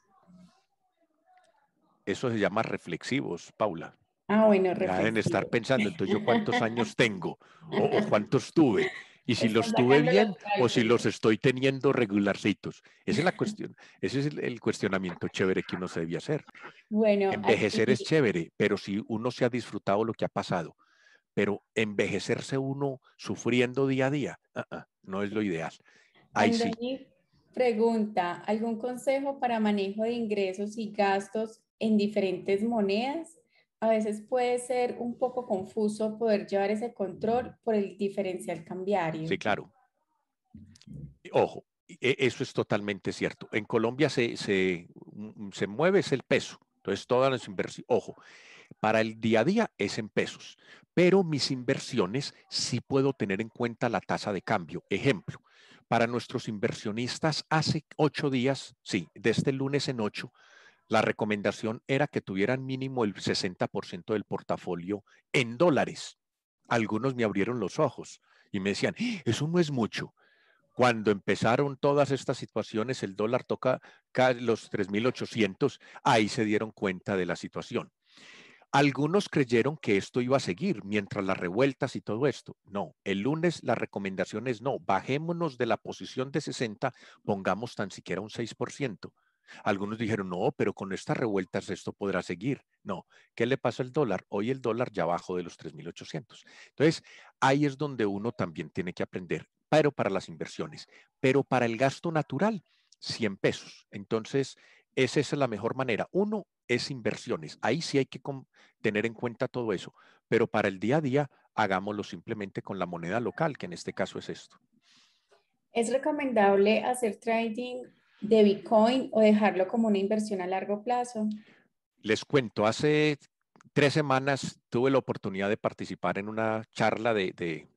Eso se llama reflexivos, Paula. Ah, bueno, Deben estar pensando, entonces yo cuántos años <laughs> tengo o cuántos tuve y si los tuve bien o si los estoy teniendo regularcitos. Esa es la <laughs> cuestión, ese es el, cuestionamiento chévere que uno se debía hacer. Bueno, envejecer es chévere, pero si uno se ha disfrutado lo que ha pasado, pero envejecerse uno sufriendo día a día, uh-uh, no es lo ideal. Ahí sí. Pregunta, ¿algún consejo para manejo de ingresos y gastos en diferentes monedas? a veces puede ser un poco confuso poder llevar ese control por el diferencial cambiario. Sí, claro. Ojo, e, eso es totalmente cierto. En Colombia se, se mm, mueve es el peso. Entonces, todas las inversiones, ojo, para el día a día es en pesos, pero mis inversiones sí puedo tener en cuenta la tasa de cambio. Ejemplo, para nuestros inversionistas hace ocho días, sí, desde el este lunes en ocho, la recomendación era que tuvieran mínimo el 60% del portafolio en dólares. Algunos me abrieron los ojos y me decían, ¡Eh! eso no es mucho. Cuando empezaron todas estas situaciones, el dólar toca los 3.800, ahí se dieron cuenta de la situación. Algunos creyeron que esto iba a seguir mientras las revueltas y todo esto. No, el lunes la recomendación es no, bajémonos de la posición de 60, pongamos tan siquiera un 6%. Algunos dijeron, no, pero con estas revueltas esto podrá seguir. No, ¿qué le pasa al dólar? Hoy el dólar ya bajó de los 3.800. Entonces, ahí es donde uno también tiene que aprender, pero para las inversiones, pero para el gasto natural, 100 pesos. Entonces, esa es la mejor manera. Uno es inversiones. Ahí sí hay que tener en cuenta todo eso, pero para el día a día, hagámoslo simplemente con la moneda local, que en este caso es esto. ¿Es recomendable hacer trading de Bitcoin o dejarlo como una inversión a largo plazo? Les cuento, hace tres semanas tuve la oportunidad de participar en una charla de,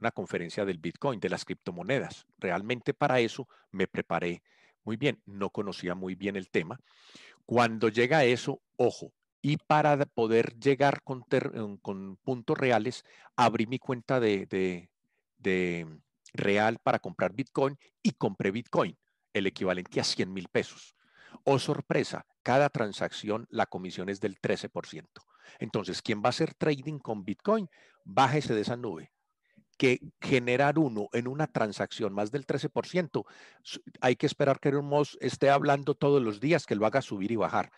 una conferencia del Bitcoin, de las criptomonedas. Realmente para eso me preparé muy bien, no conocía muy bien el tema. Cuando llega eso, ojo, y para poder llegar con, puntos reales, abrí mi cuenta de, de mm, real para comprar Bitcoin y compré Bitcoin el equivalente a 100 mil pesos. o oh, sorpresa, cada transacción la comisión es del 13%. Entonces, ¿quién va a hacer trading con Bitcoin? Bájese de esa nube. Que generar uno en una transacción más del 13%, hay que esperar que Moss esté hablando todos los días, que lo haga subir y bajar.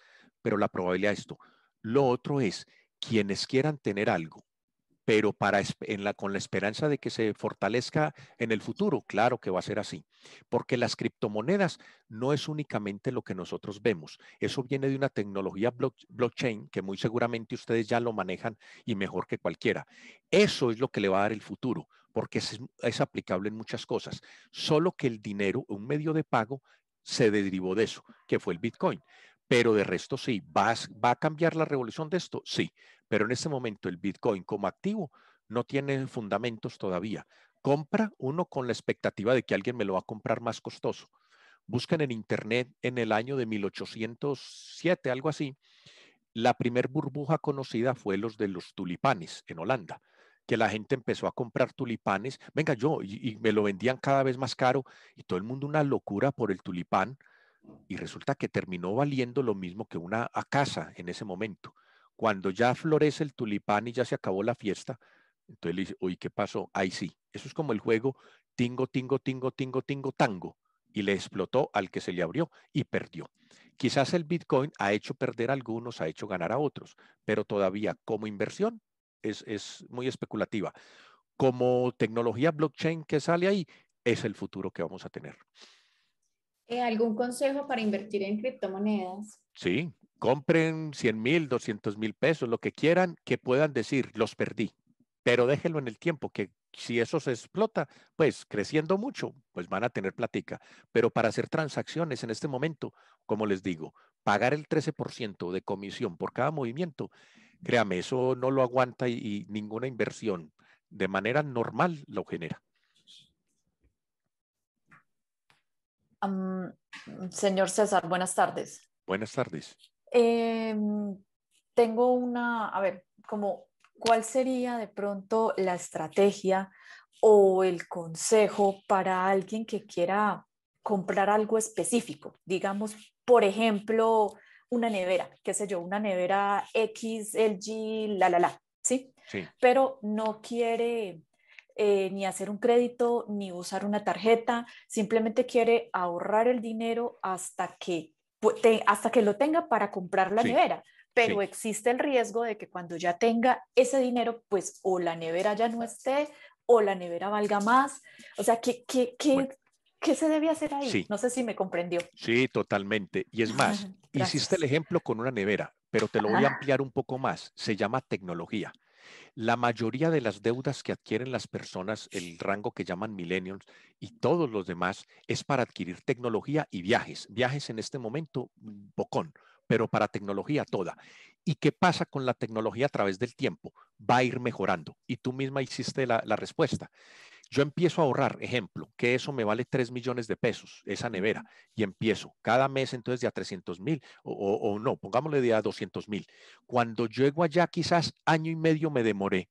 Pero la probabilidad es esto. Lo otro es, quienes quieran tener algo pero para, con la esperanza de que se fortalezca en el futuro. Claro que va a ser así, porque las criptomonedas no es únicamente lo que nosotros vemos. Eso viene de una tecnología blockchain que muy seguramente ustedes ya lo manejan y mejor que cualquiera. Eso es lo que le va a dar el futuro, porque es aplicable en muchas cosas. Solo que el dinero, un medio de pago, se derivó de eso, que fue el Bitcoin. Pero de resto sí, ¿va, a cambiar la revolución de esto? Sí, pero en ese momento el Bitcoin como activo no tiene fundamentos todavía. Compra uno con la expectativa de que alguien me lo va a comprar más costoso. Buscan en Internet en el año de 1807, algo así. La primer burbuja conocida fue los de los tulipanes en Holanda que la gente empezó a comprar tulipanes. Venga, yo, y, me lo vendían cada vez más caro y todo el mundo una locura por el tulipán y resulta que terminó valiendo lo mismo que una casa en ese momento. Cuando ya florece el tulipán y ya se acabó la fiesta, entonces le dice, uy, ¿qué pasó? Ahí sí. Eso es como el juego tingo, tingo, tingo, tingo, tingo, tango. Y le explotó al que se le abrió y perdió. Quizás el Bitcoin ha hecho perder a algunos, ha hecho ganar a otros, pero todavía como inversión es, es muy especulativa. Como tecnología blockchain que sale ahí, es el futuro que vamos a tener. Eh, ¿Algún consejo para invertir en criptomonedas? Sí, compren 100 mil, 200 mil pesos, lo que quieran, que puedan decir, los perdí, pero déjenlo en el tiempo, que si eso se explota, pues creciendo mucho, pues van a tener platica. Pero para hacer transacciones en este momento, como les digo, pagar el 13% de comisión por cada movimiento, créame, eso no lo aguanta y ninguna inversión de manera normal lo genera. señor César, buenas tardes. Buenas tardes. Em, tengo una, a ver, como, ¿cuál sería de pronto la estrategia o el consejo para alguien que quiera comprar algo específico? Digamos, por ejemplo, una nevera, qué sé yo, una nevera X, LG, la, la, la, ¿sí? Sí. Pero no quiere eh, ni hacer un crédito, ni usar una tarjeta, simplemente quiere ahorrar el dinero hasta que, hasta que lo tenga para comprar la nevera pero existe el riesgo de que cuando ya tenga ese dinero, pues o la nevera ya no esté o la nevera valga más. O sea, ¿qué, qué, se debe hacer ahí? No sé si me comprendió. Sí, totalmente. Y es más, <laughs> hiciste el ejemplo con una nevera, pero te lo voy a ampliar un poco más. Se llama tecnología. La mayoría de las deudas que adquieren las personas, el rango que llaman millennials y todos los demás, es para adquirir tecnología y viajes. Viajes en este momento, mm, bocón, pero para tecnología toda. ¿Y qué pasa con la tecnología a través del tiempo? Va a ir mejorando. Y tú misma hiciste la respuesta. Yo empiezo a ahorrar, ejemplo, que eso me vale 3 millones de pesos, esa nevera, y empiezo cada mes entonces de a 300 mil o, no, pongámosle de a 200 mil. Cuando llego allá, quizás año y medio me demoré.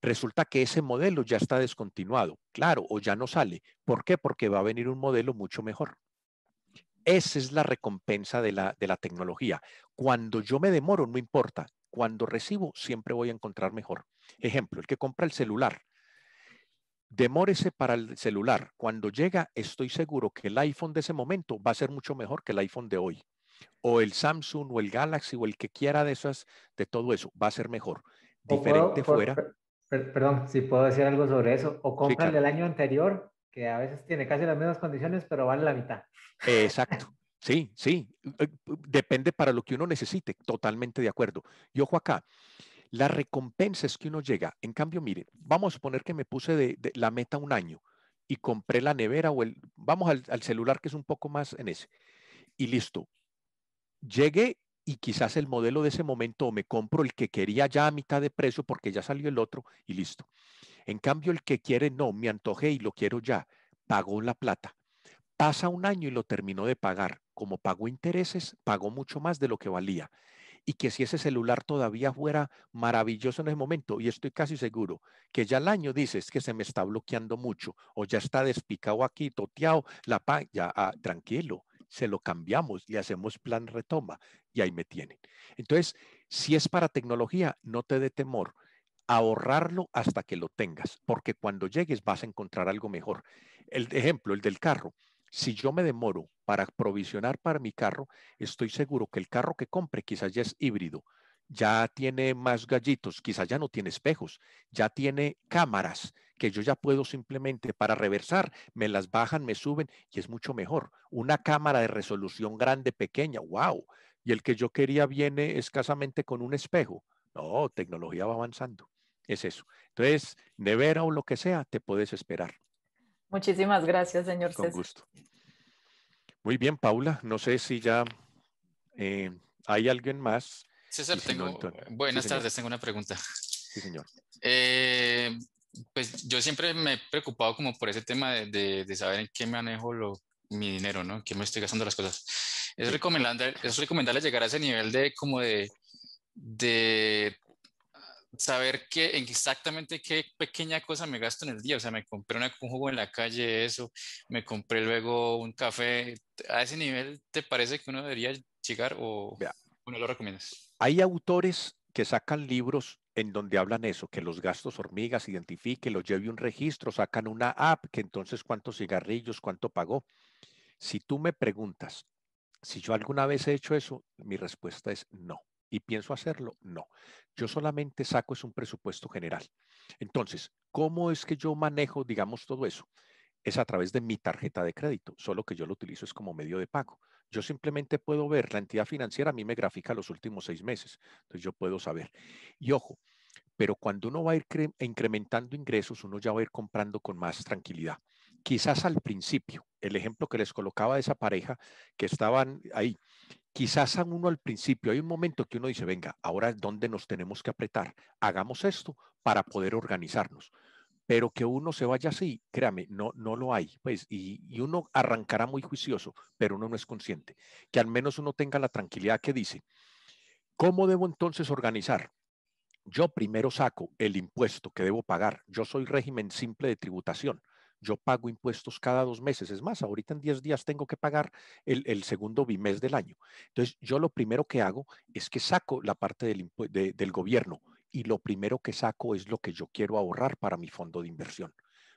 Resulta que ese modelo ya está descontinuado, claro, o ya no sale. ¿Por qué? Porque va a venir un modelo mucho mejor. Esa es la recompensa de la, de la tecnología. Cuando yo me demoro, no importa. Cuando recibo, siempre voy a encontrar mejor. Ejemplo, el que compra el celular demórese para el celular. Cuando llega, estoy seguro que el iPhone de ese momento va a ser mucho mejor que el iPhone de hoy. O el Samsung o el Galaxy o el que quiera de esas, de todo eso, va a ser mejor. Diferente fuera. perdón, si puedo decir algo sobre eso. O compran sí, el año anterior, que a veces tiene casi las mismas condiciones, pero vale la mitad. exacto. Sí, sí. Eh, eh, depende para lo que uno necesite. Totalmente de acuerdo. Y ojo acá. La recompensa es que uno llega. En cambio, mire, vamos a suponer que me puse de, la meta un año y compré la nevera o el, vamos al, celular que es un poco más en ese. Y listo. Llegué y quizás el modelo de ese momento me compro el que quería ya a mitad de precio porque ya salió el otro y listo. En cambio, el que quiere, no, me antojé y lo quiero ya. Pagó la plata. Pasa un año y lo terminó de pagar. Como pagó intereses, pagó mucho más de lo que valía y que si ese celular todavía fuera maravilloso en ese momento, y estoy casi seguro que ya al año dices que se me está bloqueando mucho o ya está despicado aquí, toteado, la pa ya ah, tranquilo, se lo cambiamos y hacemos plan retoma y ahí me tienen. Entonces, si es para tecnología, no te dé temor ahorrarlo hasta que lo tengas, porque cuando llegues vas a encontrar algo mejor. El ejemplo, el del carro. Si yo me demoro para provisionar para mi carro, estoy seguro que el carro que compre quizás ya es híbrido, ya tiene más gallitos, quizás ya no tiene espejos, ya tiene cámaras que yo ya puedo simplemente para reversar, me las bajan, me suben y es mucho mejor. Una cámara de resolución grande, pequeña, wow. Y el que yo quería viene escasamente con un espejo. No, tecnología va avanzando. Es eso. Entonces, nevera o lo que sea, te puedes esperar. Muchísimas gracias, señor Con gusto. Muy bien, Paula. No sé si ya eh, hay alguien más. César, tengo. buenas tardes, tengo una pregunta. Sí, señor. Eh, pues yo siempre me he preocupado como por ese tema de, saber en qué manejo mi dinero, ¿no? En qué me estoy gastando las cosas. Es, recomendable, es recomendable llegar a ese nivel de como de, de saber qué, exactamente qué pequeña cosa me gasto en el día. O sea, me compré un jugo en la calle, eso, me compré luego un café. ¿A ese nivel te parece que uno debería llegar o, uno no lo recomiendas? Hay autores que sacan libros en donde hablan eso, que los gastos hormigas identifique, los lleve un registro, sacan una app, que entonces cuántos cigarrillos, cuánto pagó. Si tú me preguntas si yo alguna vez he hecho eso, mi respuesta es no y pienso hacerlo, no. Yo solamente saco es un presupuesto general. Entonces, ¿cómo es que yo manejo, digamos, todo eso? Es a través de mi tarjeta de crédito, solo que yo lo utilizo es como medio de pago. Yo simplemente puedo ver, la entidad financiera a mí me grafica los últimos seis meses, entonces yo puedo saber. Y ojo, pero cuando uno va a ir incrementando ingresos, uno ya va a ir comprando con más tranquilidad. Quizás al principio, el ejemplo que les colocaba de esa pareja que estaban ahí, Quizás a uno al principio hay un momento que uno dice, venga, ahora es donde nos tenemos que apretar, hagamos esto para poder organizarnos. Pero que uno se vaya así, créame, no, no lo hay. Pues, y, y uno arrancará muy juicioso, pero uno no es consciente. Que al menos uno tenga la tranquilidad que dice, ¿cómo debo entonces organizar? Yo primero saco el impuesto que debo pagar. Yo soy régimen simple de tributación. Yo pago impuestos cada dos meses. Es más, ahorita en 10 días tengo que pagar el, segundo bimés del año. Entonces, yo lo primero que hago es que saco la parte del, del gobierno y lo primero que saco es lo que yo quiero ahorrar para mi fondo de inversión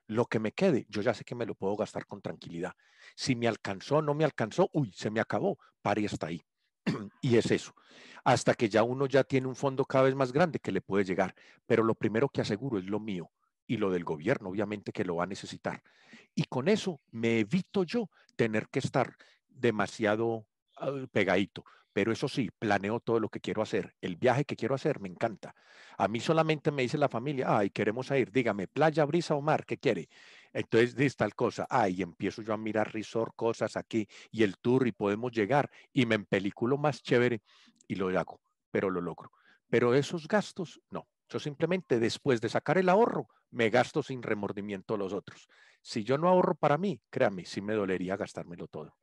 lo que me quede, yo ya sé que me lo puedo gastar con tranquilidad. Si me alcanzó, no me alcanzó, uy, se me acabó, pare hasta ahí. <clears throat> y es eso. Hasta que ya uno ya tiene un fondo cada vez más grande que le puede llegar. Pero lo primero que aseguro es lo mío y lo del gobierno, obviamente que lo va a necesitar. Y con eso me evito yo tener que estar demasiado ah, pegadito. Pero eso sí, planeo todo lo que quiero hacer. El viaje que quiero hacer me encanta. A mí solamente me dice la familia, ay, queremos ir, dígame, playa, brisa o mar, ¿qué quiere? Entonces, dice tal cosa, ay, empiezo yo a mirar resort, cosas aquí, y el tour, y podemos llegar, y me en película más chévere, y lo hago, pero lo logro. Pero esos gastos, no. Yo simplemente después de sacar el ahorro, me gasto sin remordimiento los otros. Si yo no ahorro para mí, créame, sí me dolería gastármelo todo.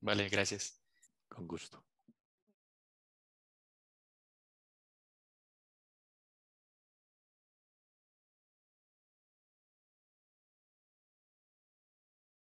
Vale, gracias. Con gusto.